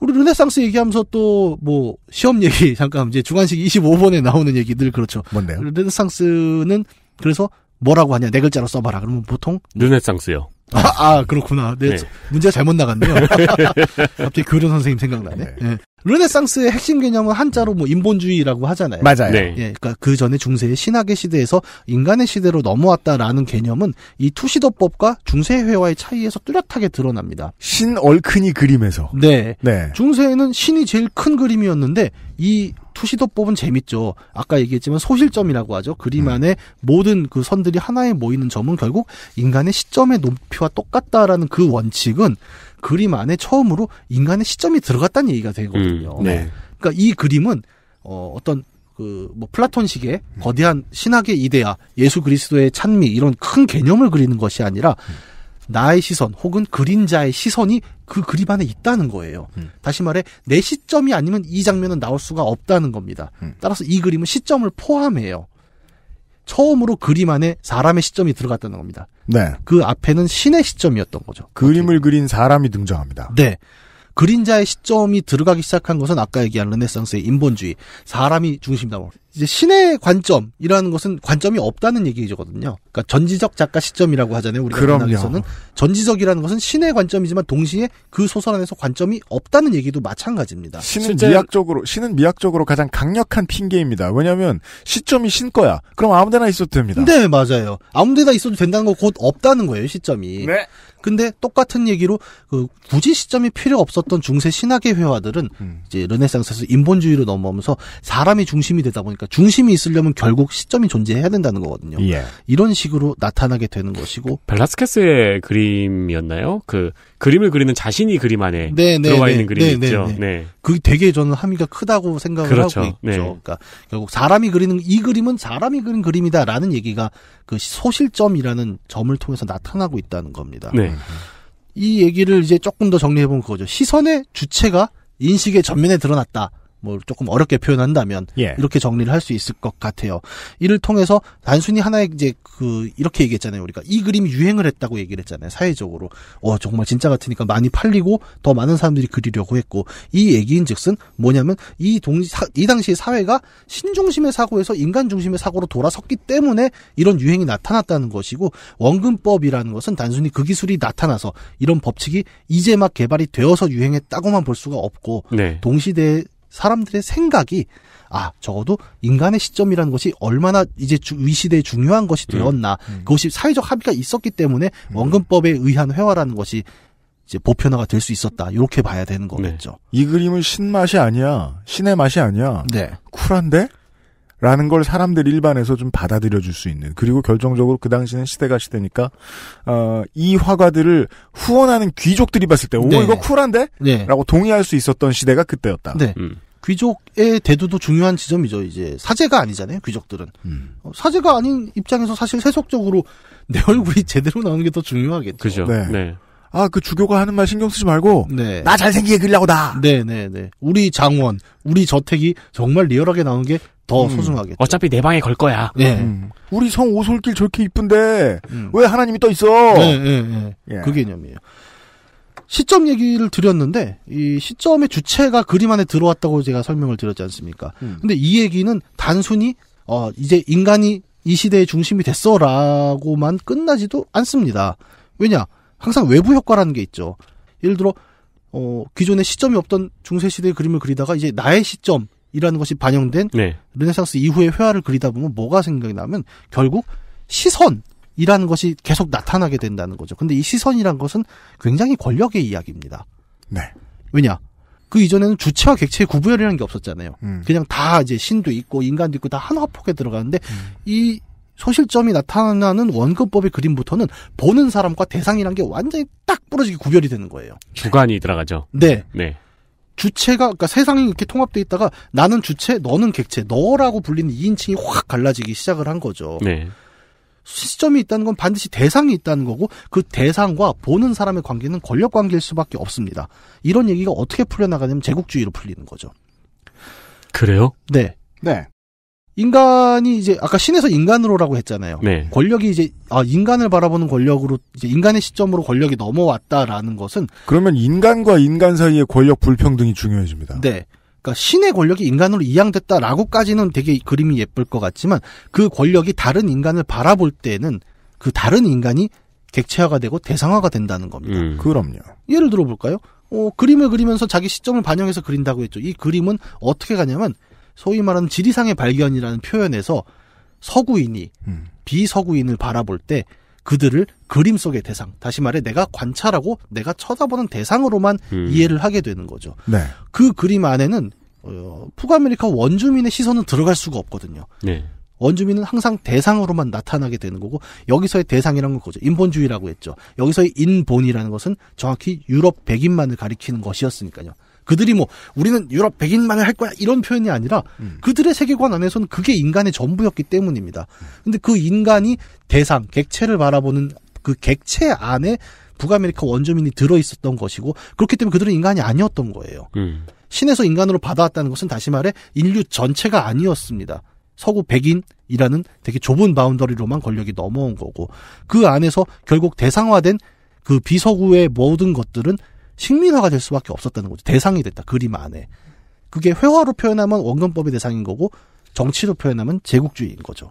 우리 르네상스 얘기하면서 또 뭐 시험 얘기 잠깐 이제 중간식 25번에 나오는 얘기들 그렇죠. 뭔데요? 르네상스는 그래서 뭐라고 하냐 네 글자로 써봐라. 그러면 보통 르네상스요. 아, 아 그렇구나. 네, 네. 문제가 잘못 나갔네요. 갑자기 교련 선생님 생각나네. 네. 네. 르네상스의 핵심 개념은 한자로 뭐 인본주의라고 하잖아요. 맞아요. 네. 예, 그러니까 그 전에 중세의 신학의 시대에서 인간의 시대로 넘어왔다라는 개념은 이 투시도법과 중세 회화의 차이에서 뚜렷하게 드러납니다. 신 얼큰이 그림에서. 네. 네. 중세에는 신이 제일 큰 그림이었는데 이 투시도 법은 재밌죠. 아까 얘기했지만 소실점이라고 하죠. 그림 음. 안에 모든 그 선들이 하나에 모이는 점은 결국 인간의 시점의 높이와 똑같다라는 그 원칙은 그림 안에 처음으로 인간의 시점이 들어갔다는 얘기가 되거든요. 음, 네. 그러니까 이 그림은 어, 어떤 그뭐 플라톤식의 음. 거대한 신학의 이데아, 예수 그리스도의 찬미 이런 큰 개념을 그리는 것이 아니라 음. 나의 시선 혹은 그림자의 시선이 그 그림 안에 있다는 거예요. 음. 다시 말해 내 시점이 아니면 이 장면은 나올 수가 없다는 겁니다. 음. 따라서 이 그림은 시점을 포함해요. 처음으로 그림 안에 사람의 시점이 들어갔다는 겁니다. 네. 그 앞에는 신의 시점이었던 거죠. 그림을 어떻게. 그린 사람이 등장합니다. 네. 그림자의 시점이 들어가기 시작한 것은 아까 얘기한 르네상스의 인본주의, 사람이 중심이다. 이제 신의 관점이라는 것은 관점이 없다는 얘기거든요. 그러니까 전지적 작가 시점이라고 하잖아요. 우리가 문학에서는 전지적이라는 것은 신의 관점이지만 동시에 그 소설 안에서 관점이 없다는 얘기도 마찬가지입니다. 신은 실제... 미학적으로 신은 미학적으로 가장 강력한 핑계입니다. 왜냐하면 시점이 신 거야. 그럼 아무데나 있어도 됩니다. 네 맞아요. 아무데나 있어도 된다는 거 곧 없다는 거예요 시점이. 네. 근데 똑같은 얘기로 그 굳이 시점이 필요 없었던 중세 신학의 회화들은 음. 이제 르네상스에서 인본주의로 넘어오면서 사람이 중심이 되다 보니까 중심이 있으려면 결국 시점이 존재해야 된다는 거거든요. 예. 이런 식으로 나타나게 되는 것이고 벨라스케스의 그림이었나요? 그 그림을 그리는 자신이 그림 안에 네네, 네, 들어와 네네, 있는 그림이 네네, 네, 있죠. 네. 네. 그 되게 저는 함의가 크다고 생각을 그렇죠. 하고 있죠. 네. 그러니까 결국 사람이 그리는 이 그림은 사람이 그린 그림이다라는 얘기가 그 소실점이라는 점을 통해서 나타나고 있다는 겁니다. 네. 이 얘기를 이제 조금 더 정리해 보면 그거죠. 시선의 주체가 인식의 전면에 드러났다. 뭐 조금 어렵게 표현한다면 예. 이렇게 정리를 할 수 있을 것 같아요. 이를 통해서 단순히 하나의 이제 그 이렇게 얘기했잖아요. 우리가 이 그림이 유행을 했다고 얘기를 했잖아요. 사회적으로 어 정말 진짜 같으니까 많이 팔리고 더 많은 사람들이 그리려고 했고 이 얘기인즉슨 뭐냐면 이동이 당시 사회가 신중심의 사고에서 인간 중심의 사고로 돌아섰기 때문에 이런 유행이 나타났다는 것이고 원근법이라는 것은 단순히 그 기술이 나타나서 이런 법칙이 이제 막 개발이 되어서 유행했다고만 볼 수가 없고 네. 동시대 에 사람들의 생각이 아 적어도 인간의 시점이라는 것이 얼마나 이제 주, 시대에 중요한 것이 음. 되었나 음, 음. 그것이 사회적 합의가 있었기 때문에 음. 원근법에 의한 회화라는 것이 이제 보편화가 될 수 있었다 이렇게 봐야 되는 거겠죠. 네. 이 그림은 신맛이 아니야 신의 맛이 아니야. 네. 쿨한데 라는 걸 사람들 일반에서 좀 받아들여 줄 수 있는 그리고 결정적으로 그 당시는 시대가 시대니까 어, 이 화가들을 후원하는 귀족들이 봤을 때오 네. 이거 쿨한데? 네. 라고 동의할 수 있었던 시대가 그때였다. 네. 음. 귀족의 대두도 중요한 지점이죠. 이제 사제가 아니잖아요. 귀족들은 음. 어, 사제가 아닌 입장에서 사실 세속적으로 내 얼굴이 제대로 나오는 게 더 중요하겠죠. 그죠. 네. 네. 아, 그 주교가 하는 말 신경 쓰지 말고. 네. 나 잘생기게 그리려고 나. 네네네. 네, 네. 우리 장원, 우리 저택이 정말 리얼하게 나오는 게더 음. 소중하게. 어차피 내 방에 걸 거야. 예. 음. 우리 성 오솔길 저렇게 이쁜데 음. 왜 하나님이 떠 있어? 네, 네, 네. 예. 그 개념이에요. 시점 얘기를 드렸는데 이 시점의 주체가 그림 안에 들어왔다고 제가 설명을 드렸지 않습니까? 음. 근데 이 얘기는 단순히 어 이제 인간이 이 시대의 중심이 됐어라고만 끝나지도 않습니다. 왜냐? 항상 외부 효과라는 게 있죠. 예를 들어 어, 기존에 시점이 없던 중세 시대의 그림을 그리다가 이제 나의 시점, 이라는 것이 반영된 네. 르네상스 이후의 회화를 그리다 보면 뭐가 생각이 나면 결국 시선이라는 것이 계속 나타나게 된다는 거죠. 근데 이 시선이란 것은 굉장히 권력의 이야기입니다. 네. 왜냐? 그 이전에는 주체와 객체의 구별이라는 게 없었잖아요. 음. 그냥 다 이제 신도 있고 인간도 있고 다 한 화폭에 들어가는데 음. 이 소실점이 나타나는 원근법의 그림부터는 보는 사람과 대상이란 게 완전히 딱 부러지게 구별이 되는 거예요. 주관이 들어가죠. 네. 네. 주체가 그러니까 세상이 이렇게 통합돼 있다가 나는 주체, 너는 객체, 너라고 불리는 2인칭이 확 갈라지기 시작을 한 거죠. 네. 시점이 있다는 건 반드시 대상이 있다는 거고 그 대상과 보는 사람의 관계는 권력 관계일 수밖에 없습니다. 이런 얘기가 어떻게 풀려나가냐면 제국주의로 풀리는 거죠. 그래요? 네. 네. 인간이 이제 아까 신에서 인간으로라고 했잖아요. 네. 권력이 이제 아 인간을 바라보는 권력으로 이제 인간의 시점으로 권력이 넘어왔다라는 것은 그러면 인간과 인간 사이의 권력 불평등이 중요해집니다. 네. 그러니까 신의 권력이 인간으로 이양됐다라고까지는 되게 그림이 예쁠 것 같지만 그 권력이 다른 인간을 바라볼 때는 그 다른 인간이 객체화가 되고 대상화가 된다는 겁니다. 음. 그럼요. 예를 들어 볼까요? 어, 그림을 그리면서 자기 시점을 반영해서 그린다고 했죠. 이 그림은 어떻게 가냐면 소위 말하는 지리상의 발견이라는 표현에서 서구인이 음. 비서구인을 바라볼 때 그들을 그림 속의 대상, 다시 말해 내가 관찰하고 내가 쳐다보는 대상으로만 음. 이해를 하게 되는 거죠. 네. 그 그림 안에는 어, 푸가메리카 원주민의 시선은 들어갈 수가 없거든요. 네. 원주민은 항상 대상으로만 나타나게 되는 거고 여기서의 대상이라는 건 거죠. 인본주의라고 했죠. 여기서의 인본이라는 것은 정확히 유럽 백인만을 가리키는 것이었으니까요. 그들이 뭐 우리는 유럽 백인만을 할 거야 이런 표현이 아니라 음. 그들의 세계관 안에서는 그게 인간의 전부였기 때문입니다. 음. 근데 그 인간이 대상 객체를 바라보는 그 객체 안에 북아메리카 원주민이 들어 있었던 것이고 그렇기 때문에 그들은 인간이 아니었던 거예요. 음. 신에서 인간으로 받아왔다는 것은 다시 말해 인류 전체가 아니었습니다. 서구 백인이라는 되게 좁은 바운더리로만 권력이 넘어온 거고 그 안에서 결국 대상화된 그 비서구의 모든 것들은 식민화가 될 수밖에 없었다는 거죠. 대상이 됐다. 그림 안에. 그게 회화로 표현하면 원근법의 대상인 거고 정치로 표현하면 제국주의인 거죠.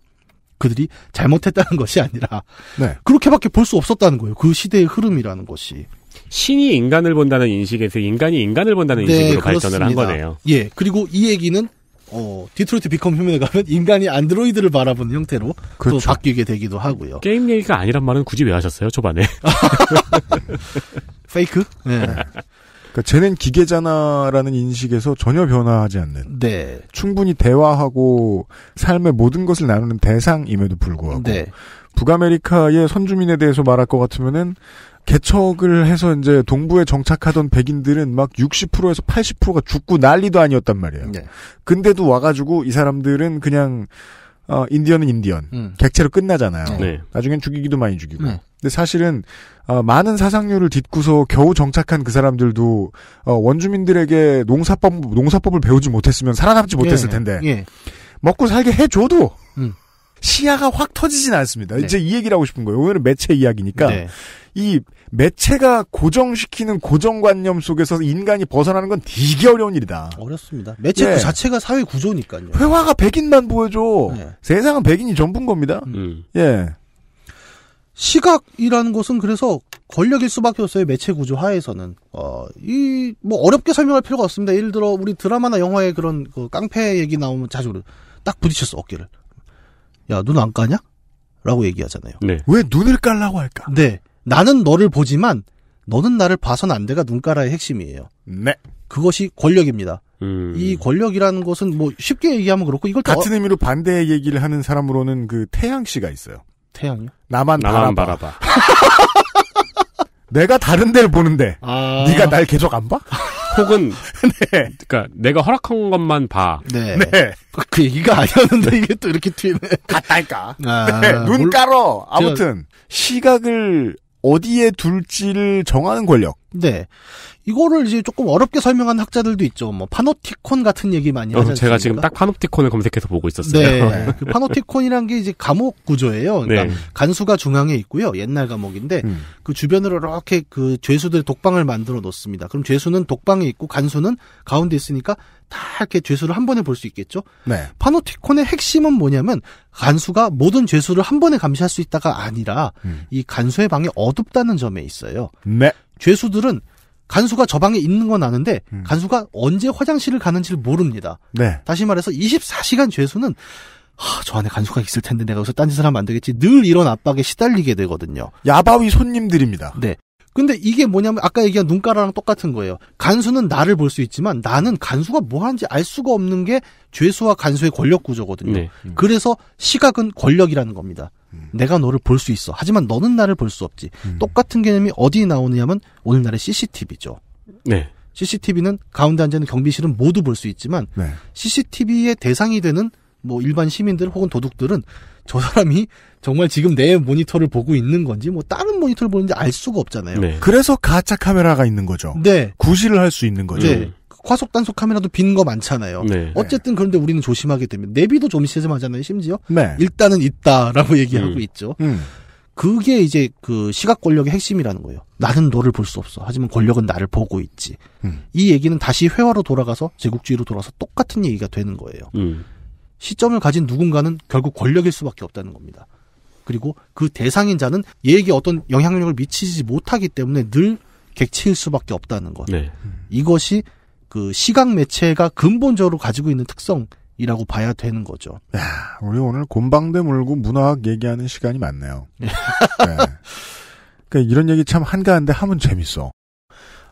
그들이 잘못했다는 것이 아니라 네. 그렇게밖에 볼 수 없었다는 거예요. 그 시대의 흐름이라는 것이. 신이 인간을 본다는 인식에서 인간이 인간을 본다는 네, 인식으로 그렇습니다. 발전을 한 거네요. 예. 그리고 이 얘기는 어, 디트로이트 비컴 휴먼에 가면 인간이 안드로이드를 바라보는 형태로 그렇죠. 또 바뀌게 되기도 하고요. 게임 얘기가 아니란 말은 굳이 왜 하셨어요, 초반에? 페이크? 네. 네. 그러니까 쟤는 기계잖아라는 인식에서 전혀 변화하지 않는. 네. 충분히 대화하고 삶의 모든 것을 나누는 대상임에도 불구하고 네. 북아메리카의 선주민에 대해서 말할 것 같으면은 개척을 해서 이제 동부에 정착하던 백인들은 막 60%에서 80%가 죽고 난리도 아니었단 말이에요. 네. 근데도 와가지고 이 사람들은 그냥 어, 인디언은 인디언. 음. 객체로 끝나잖아요. 네. 네. 나중엔 죽이기도 많이 죽이고. 네. 근데 사실은 어, 많은 사상류를 딛고서 겨우 정착한 그 사람들도 어, 원주민들에게 농사법 농사법을 배우지 못했으면 살아남지 못했을 예. 텐데 예. 먹고 살게 해줘도 음. 시야가 확 터지진 않습니다. 네. 이제 이 얘기를 하고 싶은 거예요. 오늘은 매체 이야기니까 네. 이 매체가 고정시키는 고정관념 속에서 인간이 벗어나는 건 되게 어려운 일이다. 어렵습니다. 매체 그 예. 그 자체가 사회 구조니까요. 회화가 백인만 보여줘. 네. 세상은 백인이 전부인 겁니다. 음. 예. 시각이라는 것은 그래서 권력일 수밖에 없어요. 매체 구조 하에서는 어 이 뭐 어렵게 설명할 필요가 없습니다. 예를 들어 우리 드라마나 영화에 그런 그 깡패 얘기 나오면 자주 딱 부딪혔어 어깨를. 야 눈 안 까냐? 라고 얘기하잖아요. 네. 왜 눈을 깔라고 할까? 네. 나는 너를 보지만 너는 나를 봐선 안 돼가 눈가라의 핵심이에요. 네. 그것이 권력입니다. 음. 이 권력이라는 것은 뭐 쉽게 얘기하면 그렇고 이걸 같은 더... 의미로 반대의 얘기를 하는 사람으로는 그 태양 씨가 있어요. 태양이요? 나만, 나만 바라봐. 바라봐. 내가 다른 데를 보는데 아... 네가 날 계속 안 봐? 혹은 네. 그러니까 내가 허락한 것만 봐. 네. 네. 그 얘기가 아니었는데 이게 또 이렇게 튀네. 다달까 아... 네. 눈 깔어. 아무튼 시각을 어디에 둘지를 정하는 권력. 네. 이거를 이제 조금 어렵게 설명한 학자들도 있죠. 뭐 파노티콘 같은 얘기 많이 어, 하잖아요. 제가 지금 딱 파노티콘을 검색해서 보고 있었어요. 네. 그 파노티콘이란 게 이제 감옥 구조예요. 그러니까 네. 간수가 중앙에 있고요. 옛날 감옥인데 음. 그 주변으로 이렇게 그 죄수들 독방을 만들어 놓습니다. 그럼 죄수는 독방에 있고 간수는 가운데 있으니까 다 이렇게 죄수를 한 번에 볼 수 있겠죠. 네. 파노티콘의 핵심은 뭐냐면 간수가 모든 죄수를 한 번에 감시할 수 있다가 아니라 음. 이 간수의 방이 어둡다는 점에 있어요. 네. 죄수들은 간수가 저 방에 있는 건 아는데 음. 간수가 언제 화장실을 가는지를 모릅니다. 네. 다시 말해서 24시간 죄수는 하, 저 안에 간수가 있을 텐데 내가 여기서 딴짓을 하면 안 되겠지. 늘 이런 압박에 시달리게 되거든요. 야바위 손님들입니다. 네. 근데 이게 뭐냐면 아까 얘기한 눈가라랑 똑같은 거예요. 간수는 나를 볼 수 있지만 나는 간수가 뭐 하는지 알 수가 없는 게 죄수와 간수의 권력 구조거든요. 네. 음. 그래서 시각은 권력이라는 겁니다. 내가 너를 볼 수 있어. 하지만 너는 나를 볼 수 없지. 음. 똑같은 개념이 어디 나오느냐면 오늘날의 CCTV죠. 네. CCTV는 가운데 앉아있는 경비실은 모두 볼 수 있지만 네. CCTV의 대상이 되는 뭐 일반 시민들 혹은 도둑들은 저 사람이 정말 지금 내 모니터를 보고 있는 건지 뭐 다른 모니터를 보는지 알 수가 없잖아요. 네. 그래서 가짜 카메라가 있는 거죠. 네. 구실을 할 수 있는 거죠. 네. 화속 단속 카메라도 빈 거 많잖아요. 네. 어쨌든 그런데 우리는 조심하게 됩니다. 내비도 좀 세심하잖아요. 심지어 네. 일단은 있다라고 얘기하고 음. 있죠. 음. 그게 이제 그 시각 권력의 핵심이라는 거예요. 나는 너를 볼 수 없어. 하지만 권력은 나를 보고 있지. 음. 이 얘기는 다시 회화로 돌아가서 제국주의로 돌아서 똑같은 얘기가 되는 거예요. 음. 시점을 가진 누군가는 결국 권력일 수밖에 없다는 겁니다. 그리고 그 대상인 자는 얘에게 어떤 영향력을 미치지 못하기 때문에 늘 객체일 수밖에 없다는 것. 네. 이것이 그 시각 매체가 근본적으로 가지고 있는 특성이라고 봐야 되는 거죠. 야, 우리 오늘 곰방대 물고 문화학 얘기하는 시간이 많네요. 네. 네. 그러니까 이런 얘기 참 한가한데 하면 재밌어.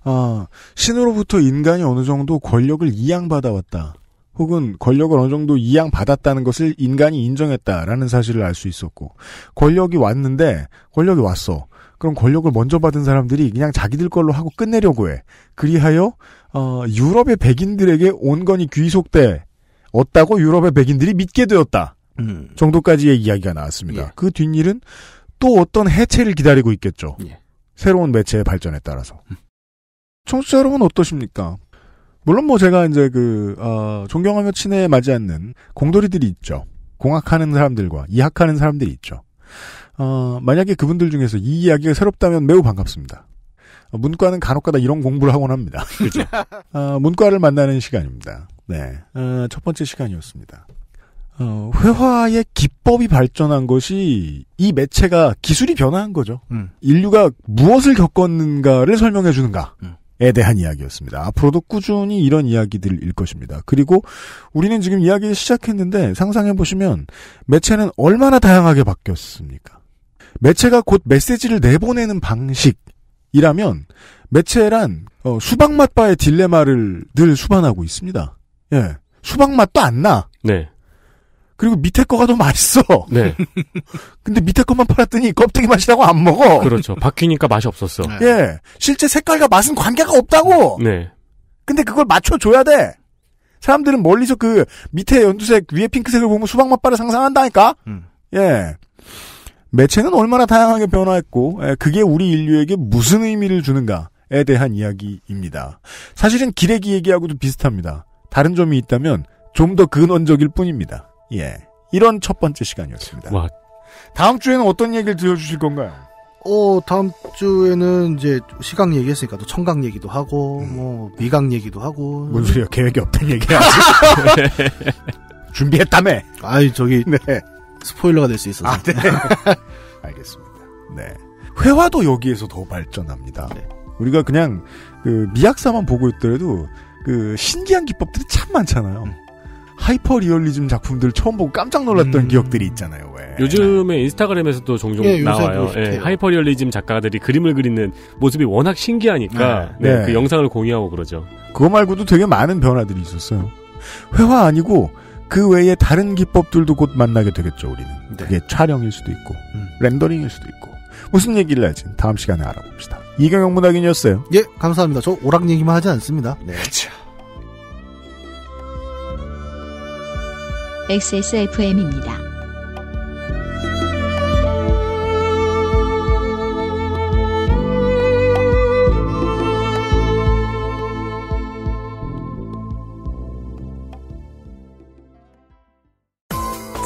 아, 신으로부터 인간이 어느 정도 권력을 이양받아왔다. 혹은 권력을 어느 정도 이양받았다는 것을 인간이 인정했다라는 사실을 알 수 있었고, 권력이 왔는데, 권력이 왔어. 그럼 권력을 먼저 받은 사람들이 그냥 자기들 걸로 하고 끝내려고 해. 그리하여 어, 유럽의 백인들에게 온건이 귀속돼었다고 유럽의 백인들이 믿게 되었다 음. 정도까지의 이야기가 나왔습니다. 예. 그 뒷일은 또 어떤 해체를 기다리고 있겠죠. 예. 새로운 매체의 발전에 따라서. 음. 청취자 여러분 어떠십니까? 물론 뭐 제가 이제 그 어, 존경하며 친해 맞지 않는 공돌이들이 있죠. 공학하는 사람들과 이학하는 사람들이 있죠. 어, 만약에 그분들 중에서 이 이야기가 새롭다면 매우 반갑습니다. 문과는 간혹가다 이런 공부를 하곤 합니다. 그죠? 어, 문과를 만나는 시간입니다. 네, 어, 첫 번째 시간이었습니다. 어, 회화의 기법이 발전한 것이 이 매체가 기술이 변화한 거죠. 음. 인류가 무엇을 겪었는가를 설명해 주는가. 에 음. 대한 이야기였습니다. 앞으로도 꾸준히 이런 이야기들일 것입니다. 그리고 우리는 지금 이야기를 시작했는데 상상해 보시면 매체는 얼마나 다양하게 바뀌었습니까? 매체가 곧 메시지를 내보내는 방식, 이라면 매체란 어, 수박 맛바의 딜레마를 늘 수반하고 있습니다. 예, 수박 맛도 안 나. 네. 그리고 밑에 거가 더 맛있어. 네. 근데 밑에 것만 팔았더니 껍데기 맛이라고 안 먹어. 그렇죠. 바뀌니까 맛이 없었어. 네. 예. 실제 색깔과 맛은 관계가 없다고. 네. 근데 그걸 맞춰줘야 돼. 사람들은 멀리서 그 밑에 연두색 위에 핑크색을 보면 수박 맛바를 상상한다니까. 음. 예. 매체는 얼마나 다양하게 변화했고 그게 우리 인류에게 무슨 의미를 주는가에 대한 이야기입니다. 사실은 기레기 얘기하고도 비슷합니다. 다른 점이 있다면 좀 더 근원적일 뿐입니다. 예. 이런 첫 번째 시간이었습니다. 와. 다음 주에는 어떤 얘기를 들려주실 건가요? 어, 다음 주에는 이제 시각 얘기했으니까 또 청각 얘기도 하고, 음. 뭐, 미각 얘기도 하고. 뭔 소리야, 계획이 없던 얘기야. 준비했다며! 아이, 저기, 네. 스포일러가 될 수 있어서. 아, 네. 알겠습니다. 네. 회화도 여기에서 더 발전합니다. 네. 우리가 그냥 그 미학사만 보고 있더라도 그 신기한 기법들이 참 많잖아요. 음. 하이퍼 리얼리즘 작품들 처음 보고 깜짝 놀랐던 음. 기억들이 있잖아요. 왜. 요즘에 인스타그램에서도 종종 예, 나와요. 예, 하이퍼 리얼리즘 작가들이 그림을 그리는 모습이 워낙 신기하니까 네. 네, 네. 그 영상을 공유하고 그러죠. 그거 말고도 되게 많은 변화들이 있었어요. 회화 아니고 그 외에 다른 기법들도 곧 만나게 되겠죠, 우리는. 네. 그게 촬영일 수도 있고, 음. 렌더링일 수도 있고. 무슨 얘기를 할지 다음 시간에 알아봅시다. 이경영 문학인이었어요. 예, 감사합니다. 저 오락 얘기만 하지 않습니다. 네. 그 그렇죠. XSFM입니다.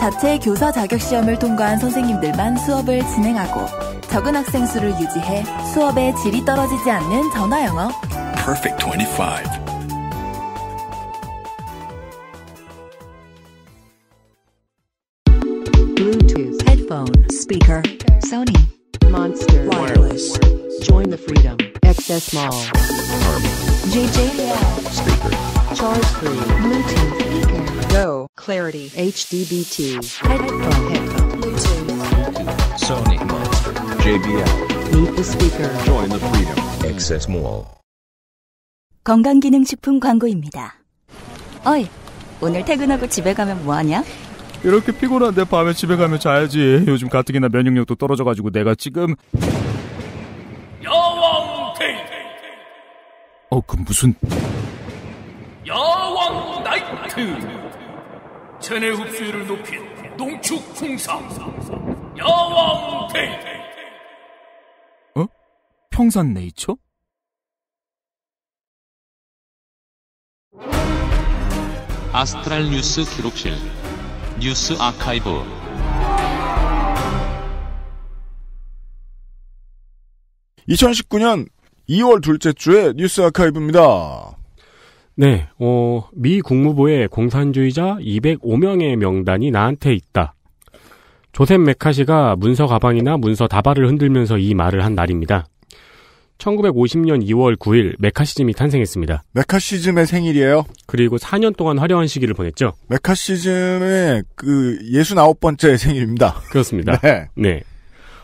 자체 교사 자격 시험을 통과한 선생님들만 수업을 진행하고 적은 학생 수를 유지해 수업의 질이 떨어지지 않는 전화 영어. Perfect 25. Bluetooth h e a Monster Wireless. Join the freedom. XS Mall. JJL. Speaker. Charge free. Bluetooth speaker. Go. Clarity. HDBT. Headphone. Headphone. Bluetooth. Sony Monster. JBL. Meet the speaker. Join the freedom. XS Mall. 건강기능식품 광고입니다. 어이, 오늘 퇴근하고 집에 가면 뭐하냐? 이렇게 피곤한데 밤에 집에 가면 자야지. 요즘 가뜩이나 면역력도 떨어져가지고 내가 지금 여왕 테 어, 그 무슨 야왕 나이트 체내 흡수율을 높인 농축 풍상 야왕 테 어? 평산 네이처? 아스트랄 뉴스 기록실 뉴스 아카이브 (2019년 2월) 둘째 주에 뉴스 아카이브입니다. 네, 어, 미 국무부의 공산주의자 205명의 명단이 나한테 있다. 조셉 메카시가 문서 가방이나 문서 다발을 흔들면서 이 말을 한 날입니다. 1950년 2월 9일 메카시즘이 탄생했습니다. 메카시즘의 생일이에요. 그리고 4년 동안 화려한 시기를 보냈죠. 메카시즘의 그 69번째 생일입니다. 그렇습니다. 네. 네.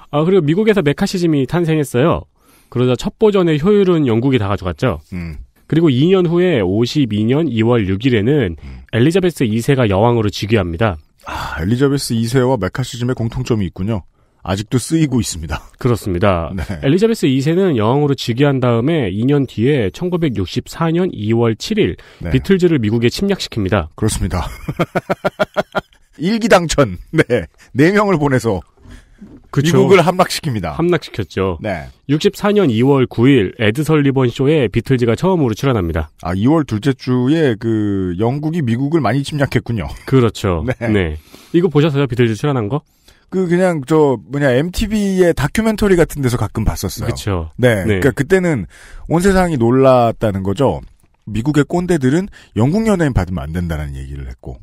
아, 그리고 미국에서 메카시즘이 탄생했어요. 그러자 첩보전의 효율은 영국이 다 가져갔죠. 음. 그리고 2년 후에 52년 2월 6일에는 음. 엘리자베스 2세가 여왕으로 즉위합니다. 아, 엘리자베스 2세와 메카시즘의 공통점이 있군요. 아직도 쓰이고 있습니다. 그렇습니다. 네. 엘리자베스 2세는 여왕으로 즉위한 다음에 2년 뒤에 1964년 2월 7일 네. 비틀즈를 미국에 침략시킵니다. 그렇습니다. 일기당천. 네. 4명을 보내서 그쵸. 미국을 함락시킵니다. 함락시켰죠. 네. 64년 2월 9일 에드 설리번 쇼에 비틀즈가 처음으로 출연합니다. 아, 2월 둘째 주에 그 영국이 미국을 많이 침략했군요. 그렇죠. 네. 네. 이거 보셨어요? 비틀즈 출연한 거? 그 그냥 저 뭐냐 MTV의 다큐멘터리 같은 데서 가끔 봤었어요. 그렇죠. 네, 네, 그니까 그때는 온 세상이 놀랐다는 거죠. 미국의 꼰대들은 영국 연예인 받으면 안 된다는 얘기를 했고.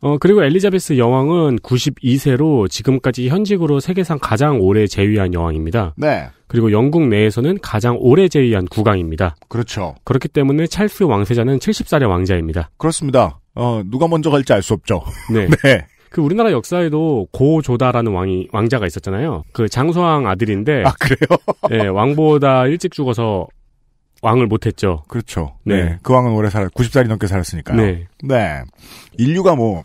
어 그리고 엘리자베스 여왕은 92세로 지금까지 현직으로 세계상 가장 오래 재위한 여왕입니다. 네. 그리고 영국 내에서는 가장 오래 재위한 국왕입니다. 그렇죠. 그렇기 때문에 찰스 왕세자는 70살의 왕자입니다. 그렇습니다. 어 누가 먼저 갈지 알 수 없죠. 네. 네. 그 우리나라 역사에도 고조다라는 왕이 왕자가 있었잖아요. 그 장소왕 아들인데 아 그래요? 네, 왕보다 일찍 죽어서 왕을 못했죠. 그렇죠. 네. 네. 그 왕은 오래 살, 90살이 넘게 살았으니까요. 네. 네. 인류가 뭐,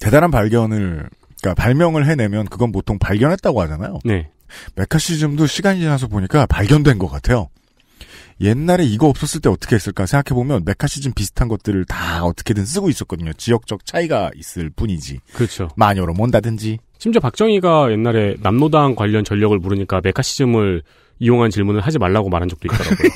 대단한 발견을, 그러니까 발명을 해내면 그건 보통 발견했다고 하잖아요. 네. 메카시즘도 시간이 지나서 보니까 발견된 것 같아요. 옛날에 이거 없었을 때 어떻게 했을까 생각해보면 메카시즘 비슷한 것들을 다 어떻게든 쓰고 있었거든요. 지역적 차이가 있을 뿐이지. 그렇죠. 마녀로 몬다든지. 심지어 박정희가 옛날에 남노당 관련 전력을 물르니까 메카시즘을 이용한 질문을 하지 말라고 말한 적도 있더라고요.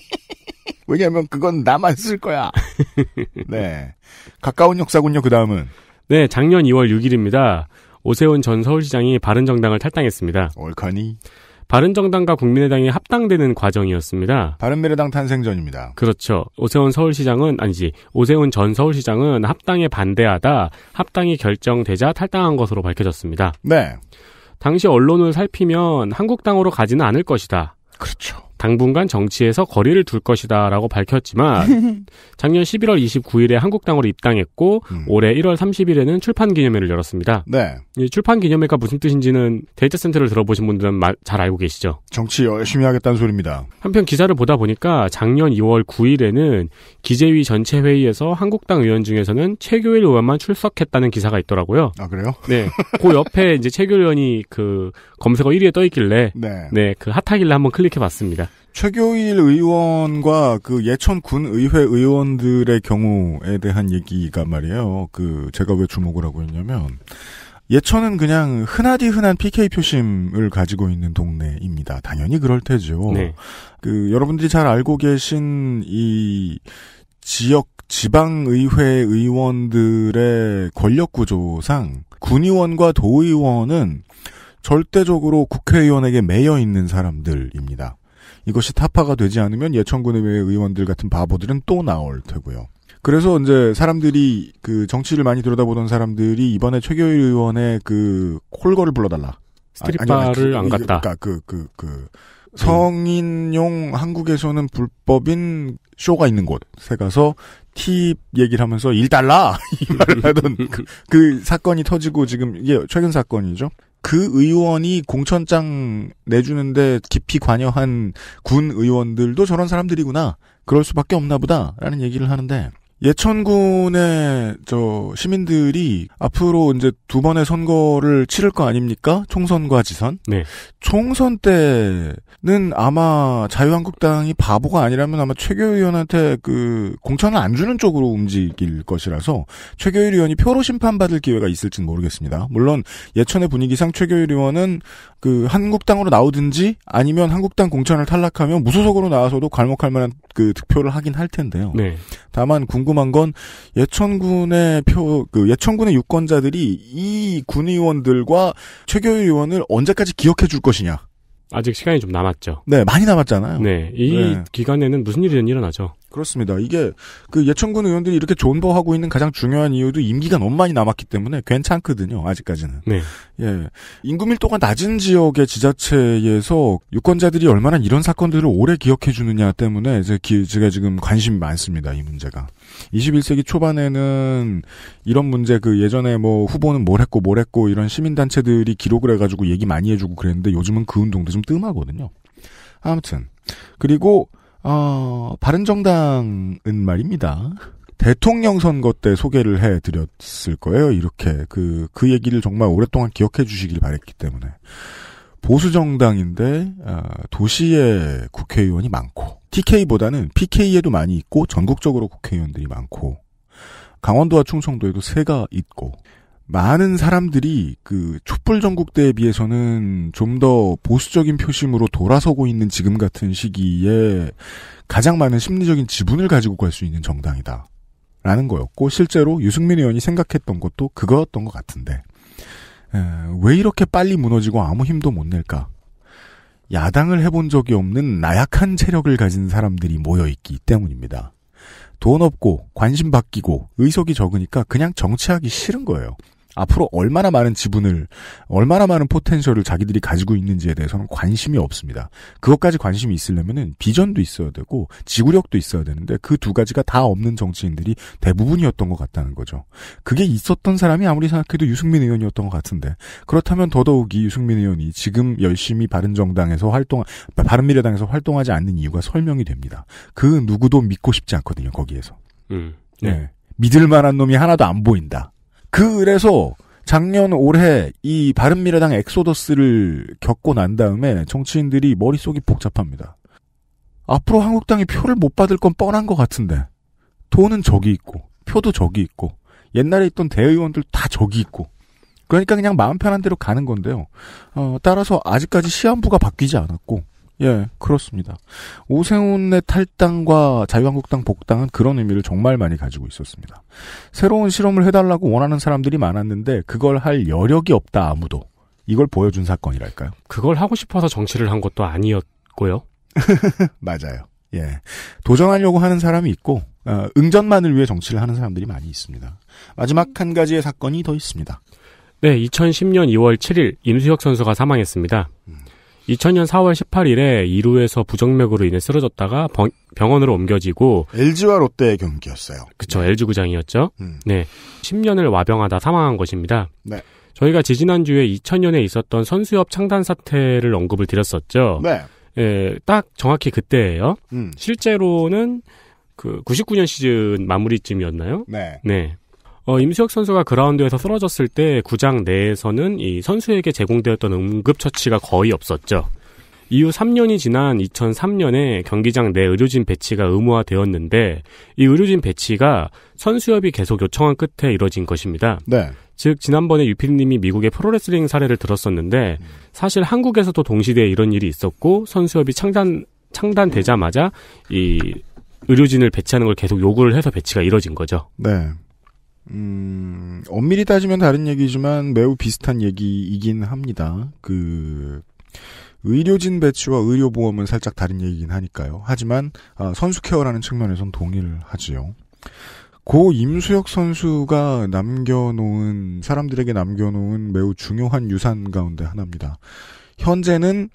왜냐하면 그건 나만 쓸 거야. 네. 가까운 역사군요. 그 다음은 네 작년 2월 6일입니다. 오세훈 전 서울시장이 바른정당을 탈당했습니다. 올카니 바른정당과 국민의당이 합당되는 과정이었습니다. 바른미래당 탄생전입니다. 그렇죠. 오세훈 서울시장은 아니지 오세훈 전 서울시장은 합당에 반대하다 합당이 결정되자 탈당한 것으로 밝혀졌습니다. 네. 당시 언론을 살피면 한국당으로 가지는 않을 것이다. 그렇죠. 당분간 정치에서 거리를 둘 것이다라고 밝혔지만 작년 11월 29일에 한국당으로 입당했고 음. 올해 1월 30일에는 출판 기념회를 열었습니다. 네. 이 출판 기념회가 무슨 뜻인지는 데이터 센터를 들어보신 분들은 마, 잘 알고 계시죠. 정치 열심히 하겠다는 소리입니다. 한편 기사를 보다 보니까 작년 2월 9일에는 기재위 전체 회의에서 한국당 의원 중에서는 최교일 의원만 출석했다는 기사가 있더라고요. 아 그래요? 네. 그 옆에 이제 최교일 의원이 그 검색어 1위에 떠 있길래 네. 네. 그 핫하길래 한번 클릭해 봤습니다. 최교일 의원과 그 예천 군 의회 의원들의 경우에 대한 얘기가 말이에요. 그 제가 왜 주목을 하고 있냐면 예천은 그냥 흔하디 흔한 PK 표심을 가지고 있는 동네입니다. 당연히 그럴 테죠. 네. 그 여러분들이 잘 알고 계신 이 지역 지방의회 의원들의 권력 구조상 군의원과 도의원은 절대적으로 국회의원에게 매여 있는 사람들입니다. 이것이 타파가 되지 않으면 예천군의회 의원들 같은 바보들은 또 나올 테고요. 그래서 이제 사람들이 그 정치를 많이 들여다보던 사람들이 이번에 최교일 의원의 그 콜거를 불러달라. 스트리파를 아, 안 갔다. 그 그, 그, 그, 성인용 한국에서는 불법인 쇼가 있는 곳에 가서 팁 얘기를 하면서 일달라이 말을 하던 그, 그, 사건이 터지고 지금 이게 최근 사건이죠. 그 의원이 공천장 내주는데 깊이 관여한 군 의원들도 저런 사람들이구나. 그럴 수밖에 없나 보다라는 얘기를 하는데 예천군의 저 시민들이 앞으로 이제 두 번의 선거를 치를 거 아닙니까? 총선과 지선. 네. 총선 때는 아마 자유한국당이 바보가 아니라면 아마 최교일 의원한테 그 공천을 안 주는 쪽으로 움직일 것이라서 최교일 의원이 표로 심판받을 기회가 있을지는 모르겠습니다. 물론 예천의 분위기상 최교일 의원은 그 한국당으로 나오든지 아니면 한국당 공천을 탈락하면 무소속으로 나와서도 괄목할 만한 그 득표를 하긴 할 텐데요. 네. 다만 궁금 궁금한 건 예천군의 표, 그 예천군의 유권자들이 이 군의원들과 최교 의원을 언제까지 기억해 줄 것이냐. 아직 시간이 좀 남았죠. 네, 많이 남았잖아요. 네, 이 네. 기간에는 무슨 일이든 일어나죠. 그렇습니다. 이게 그 예천군 의원들이 이렇게 존버하고 있는 가장 중요한 이유도 임기가 너무 많이 남았기 때문에 괜찮거든요. 아직까지는. 네. 예, 인구 밀도가 낮은 지역의 지자체에서 유권자들이 얼마나 이런 사건들을 오래 기억해 주느냐 때문에 이제 기, 제가 지금 관심이 많습니다. 이 문제가. 21세기 초반에는 이런 문제 그 예전에 뭐 후보는 뭘 했고 뭘 했고 이런 시민 단체들이 기록을 해가지고 얘기 많이 해주고 그랬는데 요즘은 그 운동도 좀 뜸하거든요. 아무튼 그리고 어, 바른정당은 말입니다. 대통령 선거 때 소개를 해드렸을 거예요. 이렇게 그그 그 얘기를 정말 오랫동안 기억해 주시길 바랬기 때문에 보수 정당인데 어, 아, 도시에 국회의원이 많고 TK보다는 PK에도 많이 있고 전국적으로 국회의원들이 많고 강원도와 충청도에도 세가 있고 많은 사람들이 그 촛불 전국대에 비해서는 좀 더 보수적인 표심으로 돌아서고 있는 지금 같은 시기에 가장 많은 심리적인 지분을 가지고 갈 수 있는 정당이다. 라는 거였고 실제로 유승민 의원이 생각했던 것도 그거였던 것 같은데 에, 왜 이렇게 빨리 무너지고 아무 힘도 못 낼까? 야당을 해본 적이 없는 나약한 체력을 가진 사람들이 모여 있기 때문입니다. 돈 없고 관심 바뀌고 의석이 적으니까 그냥 정치하기 싫은 거예요. 앞으로 얼마나 많은 지분을, 얼마나 많은 포텐셜을 자기들이 가지고 있는지에 대해서는 관심이 없습니다. 그것까지 관심이 있으려면은 비전도 있어야 되고 지구력도 있어야 되는데 그 두 가지가 다 없는 정치인들이 대부분이었던 것 같다는 거죠. 그게 있었던 사람이 아무리 생각해도 유승민 의원이었던 것 같은데 그렇다면 더더욱이 유승민 의원이 지금 열심히 바른정당에서 활동, 바른미래당에서 활동하지 않는 이유가 설명이 됩니다. 그 누구도 믿고 싶지 않거든요, 거기에서. 음, 네. 네. 믿을 만한 놈이 하나도 안 보인다. 그래서 작년 올해 이 바른미래당 엑소더스를 겪고 난 다음에 정치인들이 머릿속이 복잡합니다. 앞으로 한국당이 표를 못 받을 건 뻔한 것 같은데 돈은 저기 있고 표도 저기 있고 옛날에 있던 대의원들 다 저기 있고 그러니까 그냥 마음 편한 대로 가는 건데요. 어, 따라서 아직까지 시한부가 바뀌지 않았고 예, 그렇습니다. 오세훈의 탈당과 자유한국당 복당은 그런 의미를 정말 많이 가지고 있었습니다. 새로운 실험을 해달라고 원하는 사람들이 많았는데 그걸 할 여력이 없다 아무도 이걸 보여준 사건이랄까요? 그걸 하고 싶어서 정치를 한 것도 아니었고요. 맞아요. 예, 도전하려고 하는 사람이 있고 어, 응전만을 위해 정치를 하는 사람들이 많이 있습니다. 마지막 한 가지의 사건이 더 있습니다. 네, 2010년 2월 7일 임수혁 선수가 사망했습니다. 음. 2000년 4월 18일에 2루에서 부정맥으로 인해 쓰러졌다가 병원으로 옮겨지고 LG와 롯데의 경기였어요. 그쵸 네. LG 구장이었죠. 음. 네. 10년을 와병하다 사망한 것입니다. 네. 저희가 지지난주에 2000년에 있었던 선수협 창단 사태를 언급을 드렸었죠. 네. 예, 딱 정확히 그때예요. 음. 실제로는 그 99년 시즌 마무리쯤이었나요? 네. 네. 어, 임수혁 선수가 그라운드에서 쓰러졌을 때 구장 내에서는 이 선수에게 제공되었던 응급처치가 거의 없었죠. 이후 3년이 지난 2003년에 경기장 내 의료진 배치가 의무화되었는데 이 의료진 배치가 선수협이 계속 요청한 끝에 이뤄진 것입니다. 네. 즉 지난번에 유필님이 미국의 프로레슬링 사례를 들었었는데 사실 한국에서도 동시대에 이런 일이 있었고 선수협이 창단 창단되자마자 이 의료진을 배치하는 걸 계속 요구를 해서 배치가 이뤄진 거죠. 네. 음, 엄밀히 따지면 다른 얘기지만 매우 비슷한 얘기이긴 합니다. 그, 의료진 배치와 의료보험은 살짝 다른 얘기긴 하니까요. 하지만, 아, 선수 케어라는 측면에선 동의를 하지요. 고 임수혁 선수가 남겨놓은, 사람들에게 남겨놓은 매우 중요한 유산 가운데 하나입니다. 현재는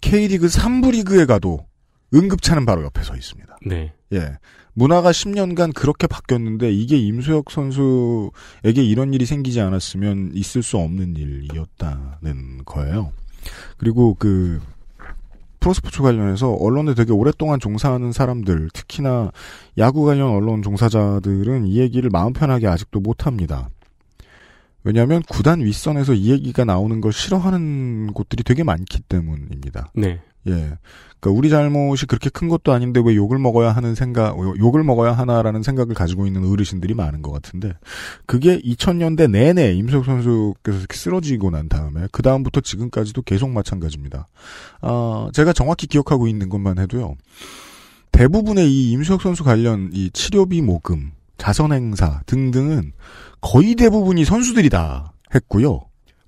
K리그 3부 리그에 가도 응급차는 바로 옆에 서 있습니다. 네. 예. 문화가 10년간 그렇게 바뀌었는데 이게 임소혁 선수에게 이런 일이 생기지 않았으면 있을 수 없는 일이었다는 거예요. 그리고 그 프로스포츠 관련해서 언론에 되게 오랫동안 종사하는 사람들, 특히나 야구 관련 언론 종사자들은 이 얘기를 마음 편하게 아직도 못 합니다. 왜냐하면 구단 윗선에서 이 얘기가 나오는 걸 싫어하는 곳들이 되게 많기 때문입니다. 네. 예. 그러니까 우리 잘못이 그렇게 큰 것도 아닌데 왜 욕을 먹어야 하는 생각, 욕을 먹어야 하나라는 생각을 가지고 있는 어르신들이 많은 것 같은데 그게 2000년대 내내 임석 선수께서 이렇게 쓰러지고 난 다음에 그 다음부터 지금까지도 계속 마찬가지입니다. 아, 제가 정확히 기억하고 있는 것만 해도요. 대부분의 이 임수혁 선수 관련 이 치료비 모금, 자선 행사 등등은 거의 대부분이 선수들이 다 했고요.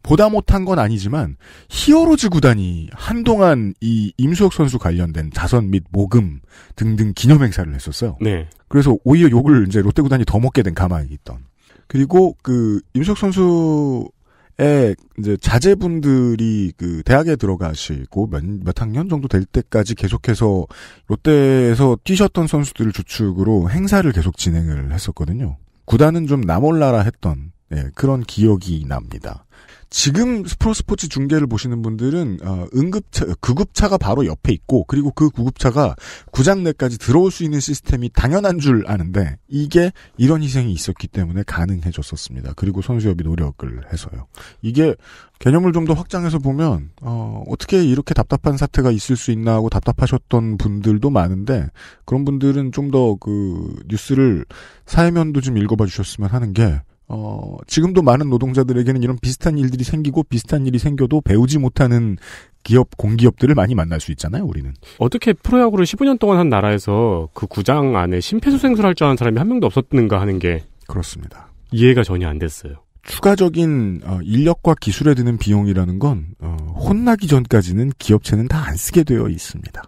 보다 못한 건 아니지만 히어로즈 구단이 한동안 이 임수혁 선수 관련된 자선 및 모금 등등 기념 행사를 했었어요. 네. 그래서 오히려 욕을 이제 롯데 구단이 더 먹게 된 가만히 있던. 그리고 그 임수혁 선수의 이제 자제분들이 그 대학에 들어가시고 몇, 몇 학년 정도 될 때까지 계속해서 롯데에서 뛰셨던 선수들을 주축으로 행사를 계속 진행을 했었거든요. 구단은 좀 나몰라라 했던 예, 그런 기억이 납니다. 지금 스포츠 스포츠 중계를 보시는 분들은 어, 응급차 구급차가 바로 옆에 있고 그리고 그 구급차가 구장 내까지 들어올 수 있는 시스템이 당연한 줄 아는데 이게 이런 희생이 있었기 때문에 가능해졌었습니다. 그리고 선수협이 노력을 해서요. 이게 개념을 좀 더 확장해서 보면 어, 어떻게 이렇게 답답한 사태가 있을 수 있나 하고 답답하셨던 분들도 많은데 그런 분들은 좀 더 그 뉴스를 사회면도 좀 읽어봐 주셨으면 하는 게 어, 지금도 많은 노동자들에게는 이런 비슷한 일들이 생기고 비슷한 일이 생겨도 배우지 못하는 기업, 공기업들을 많이 만날 수 있잖아요, 우리는. 어떻게 프로야구를 15년 동안 한 나라에서 그 구장 안에 심폐소생술 할 줄 아는 사람이 한 명도 없었는가 하는 게. 그렇습니다. 이해가 전혀 안 됐어요. 추가적인 어, 인력과 기술에 드는 비용이라는 건 어, 혼나기 전까지는 기업체는 다 안 쓰게 되어 있습니다.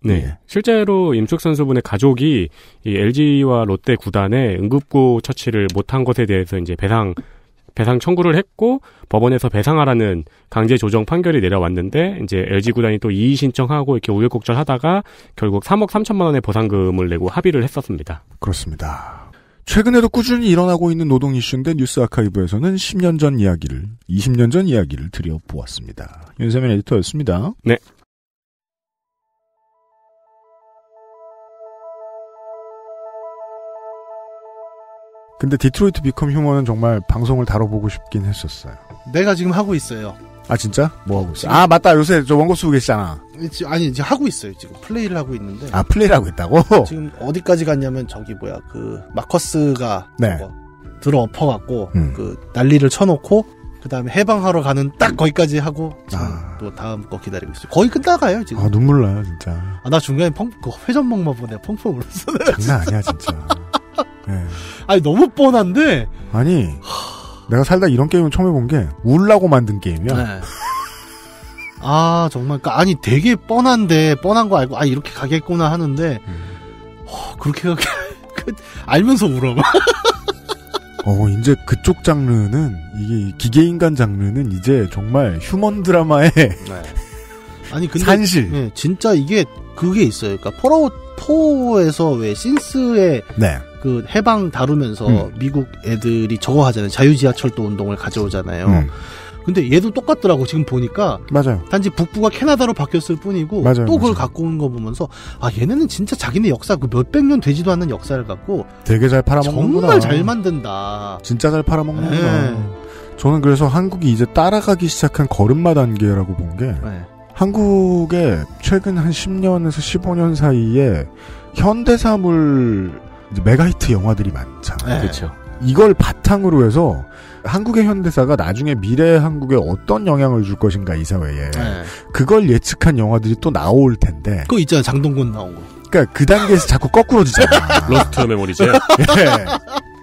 네. 네. 실제로 임축 선수분의 가족이 이 LG와 롯데 구단에 응급구 처치를 못한 것에 대해서 이제 배상 배상 청구를 했고 법원에서 배상하라는 강제 조정 판결이 내려왔는데 이제 LG 구단이 또 이의 신청하고 이렇게 우여곡절하다가 결국 3억 3천만 원의 보상금을 내고 합의를 했었습니다. 그렇습니다. 최근에도 꾸준히 일어나고 있는 노동 이슈인데 뉴스 아카이브에서는 10년 전 이야기를 20년 전 이야기를 드려 보았습니다 윤세민 에디터였습니다. 네. 근데 디트로이트 비컴 휴먼은 정말 방송을 다뤄보고 싶긴 했었어요. 내가 지금 하고 있어요. 아 진짜? 뭐 하고 있어? 아 맞다 요새 저 원고 쓰고 계시잖아. 아니 이제 하고 있어요 지금 플레이를 하고 있는데. 아 플레이를 하고 있다고? 지금 어디까지 갔냐면 저기 뭐야 그 마커스가 네. 뭐 들어 엎어갖고 음. 그 난리를 쳐놓고 그 다음에 해방하러 가는 딱 거기까지 하고 아. 또 다음 거 기다리고 있어요. 거의 끝나가요 지금. 아 눈물 나요 진짜. 아 나 중간에 펑, 그 회전목마 보네 펑펑 울었어. 장난 아니야 진짜. 예. 아니 너무 뻔한데. 아니 내가 살다 이런 게임을 처음 해본 게 울라고 만든 게임이야. 네. 아 정말 그러니까 아니 되게 뻔한데 뻔한 거 알고 아 이렇게 가겠구나 하는데 음. 어, 그렇게 가게 그, 알면서 울어. 어, 이제 그쪽 장르는, 이게 기계인간 장르는 이제 정말 휴먼 드라마에 네. 아니 근데 산실. 네, 진짜 이게 그게 있어요. 그러니까 폴아웃 4에서 왜 신스의 네. 그 해방 다루면서 음. 미국 애들이 저거 하잖아요. 자유지하철도 운동을 가져오잖아요. 음. 근데 얘도 똑같더라고 지금 보니까 맞아요. 단지 북부가 캐나다로 바뀌었을 뿐이고 맞아요, 또 그걸 맞아요. 갖고 오거 보면서 아 얘네는 진짜 자기네 역사 그 몇 백 년 되지도 않는 역사를 갖고 되게 잘 팔아먹는구나. 정말 잘 만든다. 진짜 잘 팔아먹는구나. 네. 저는 그래서 한국이 이제 따라가기 시작한 걸음마 단계라고 본게 네. 한국의 최근 한 10년에서 15년 사이에 현대사물 메가히트 영화들이 많잖아요. 네. 그렇죠. 이걸 바탕으로 해서 한국의 현대사가 나중에 미래 한국에 어떤 영향을 줄 것인가 이 사회에 네. 그걸 예측한 영화들이 또 나올 텐데 그거 있잖아 장동건 나온 거 그러니까 그 단계에서 자꾸 거꾸로 지잖아 러스트 메모리즈 예. 예.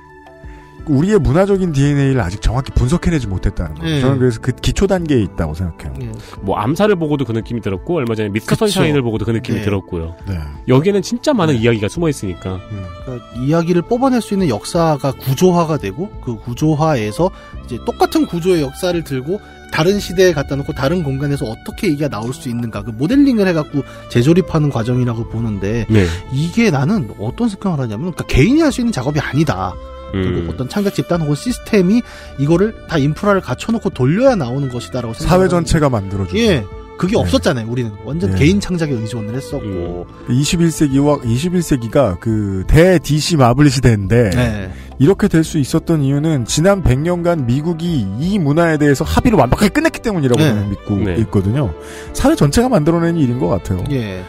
우리의 문화적인 DNA를 아직 정확히 분석해내지 못했다는 거예요. 음. 저는 그래서 그 기초 단계에 있다고 생각해요. 예. 뭐 암살을 보고도 그 느낌이 들었고 얼마 전에 미스터 그쵸. 선샤인을 보고도 그 느낌이 네. 들었고요. 네. 여기에는 진짜 많은 네. 이야기가 숨어 있으니까. 음. 그러니까 이야기를 뽑아낼 수 있는 역사가 구조화가 되고 그 구조화에서 이제 똑같은 구조의 역사를 들고 다른 시대에 갖다 놓고 다른 공간에서 어떻게 얘기가 나올 수 있는가 그 모델링을 해갖고 재조립하는 과정이라고 보는데 네. 이게 나는 어떤 습각을 하냐면 그러니까 개인이 할 수 있는 작업이 아니다. 그 음. 어떤 창작 집단 혹은 시스템이 이거를 다 인프라를 갖춰놓고 돌려야 나오는 것이다라고 생각. 사회 전체가 만들어주고. 예. 그게 네. 없었잖아요. 우리는 완전 네. 개인 창작에 의존을 했었고. 21세기와 음. 21세기가 그 대 DC 마블 시대인데 네. 이렇게 될 수 있었던 이유는 지난 100년간 미국이 이 문화에 대해서 합의를 완벽하게 끝냈기 때문이라고 네. 저는 믿고 네. 있거든요. 사회 전체가 만들어낸 일인 것 같아요. 예.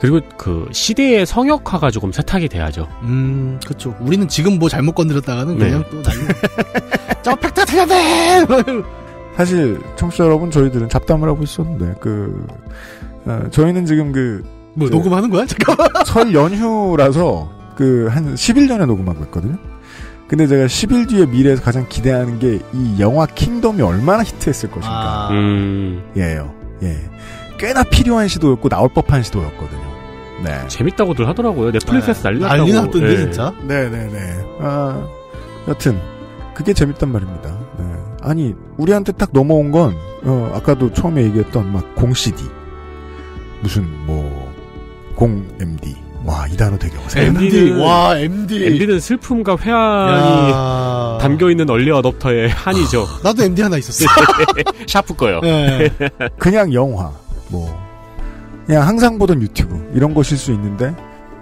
그리고 그 시대의 성역화가 조금 세탁이 돼야죠. 음, 그렇죠. 우리는 지금 뭐 잘못 건드렸다가는 네. 그냥 네. 또 난리. 저 팩트 틀렸네. 사실 청취자 여러분 저희들은 잡담을 하고 있었는데 그 어, 저희는 지금 그뭐 녹음하는 거야? 잠깐만. 설 연휴라서 그 한 11년에 녹음하고 있거든요. 근데 제가 10일 뒤에 미래에서 가장 기대하는 게 이 영화 킹덤이 얼마나 히트했을 것인가. 아... 음... 예요. 예. 꽤나 필요한 시도였고 나올 법한 시도였거든요. 네. 재밌다고들 하더라고요. 넷플릭스에서 네. 난리 났다고. 난리 났던데, 예. 진짜? 네네네. 네, 네. 아, 여튼, 그게 재밌단 말입니다. 네. 아니, 우리한테 딱 넘어온 건, 어, 아까도 처음에 얘기했던 막 공CD. 무슨, 뭐, 공MD. 와, 이 단어 되게 어색해. MD, 와, MD. MD는 슬픔과 회한이 담겨있는 얼리 어답터의 아, 한이죠. 나도 MD 하나 있었어. 샤프 거요. 네. 그냥 영화, 뭐, 그냥 항상 보던 유튜브 이런 것일 수 있는데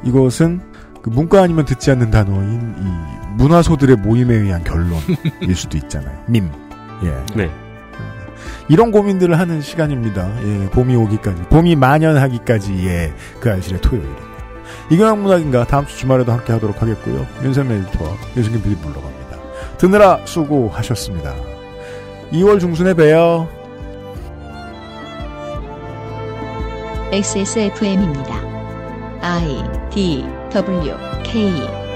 이것은 그 문과 아니면 듣지 않는 단어인 이 문화소들의 모임에 의한 결론일 수도 있잖아요. 밈. 예. 네. 이런 고민들을 하는 시간입니다. 예, 봄이 오기까지, 봄이 만연하기까지의 예, 그 알실의 토요일이에요. 이경학 문학인가 다음 주 주말에도 함께 하도록 하겠고요. 윤세민 에디터와 유승균 PD 물러갑니다. 드느라 수고하셨습니다. 2월 중순에 봬요. XSFM입니다. I D W K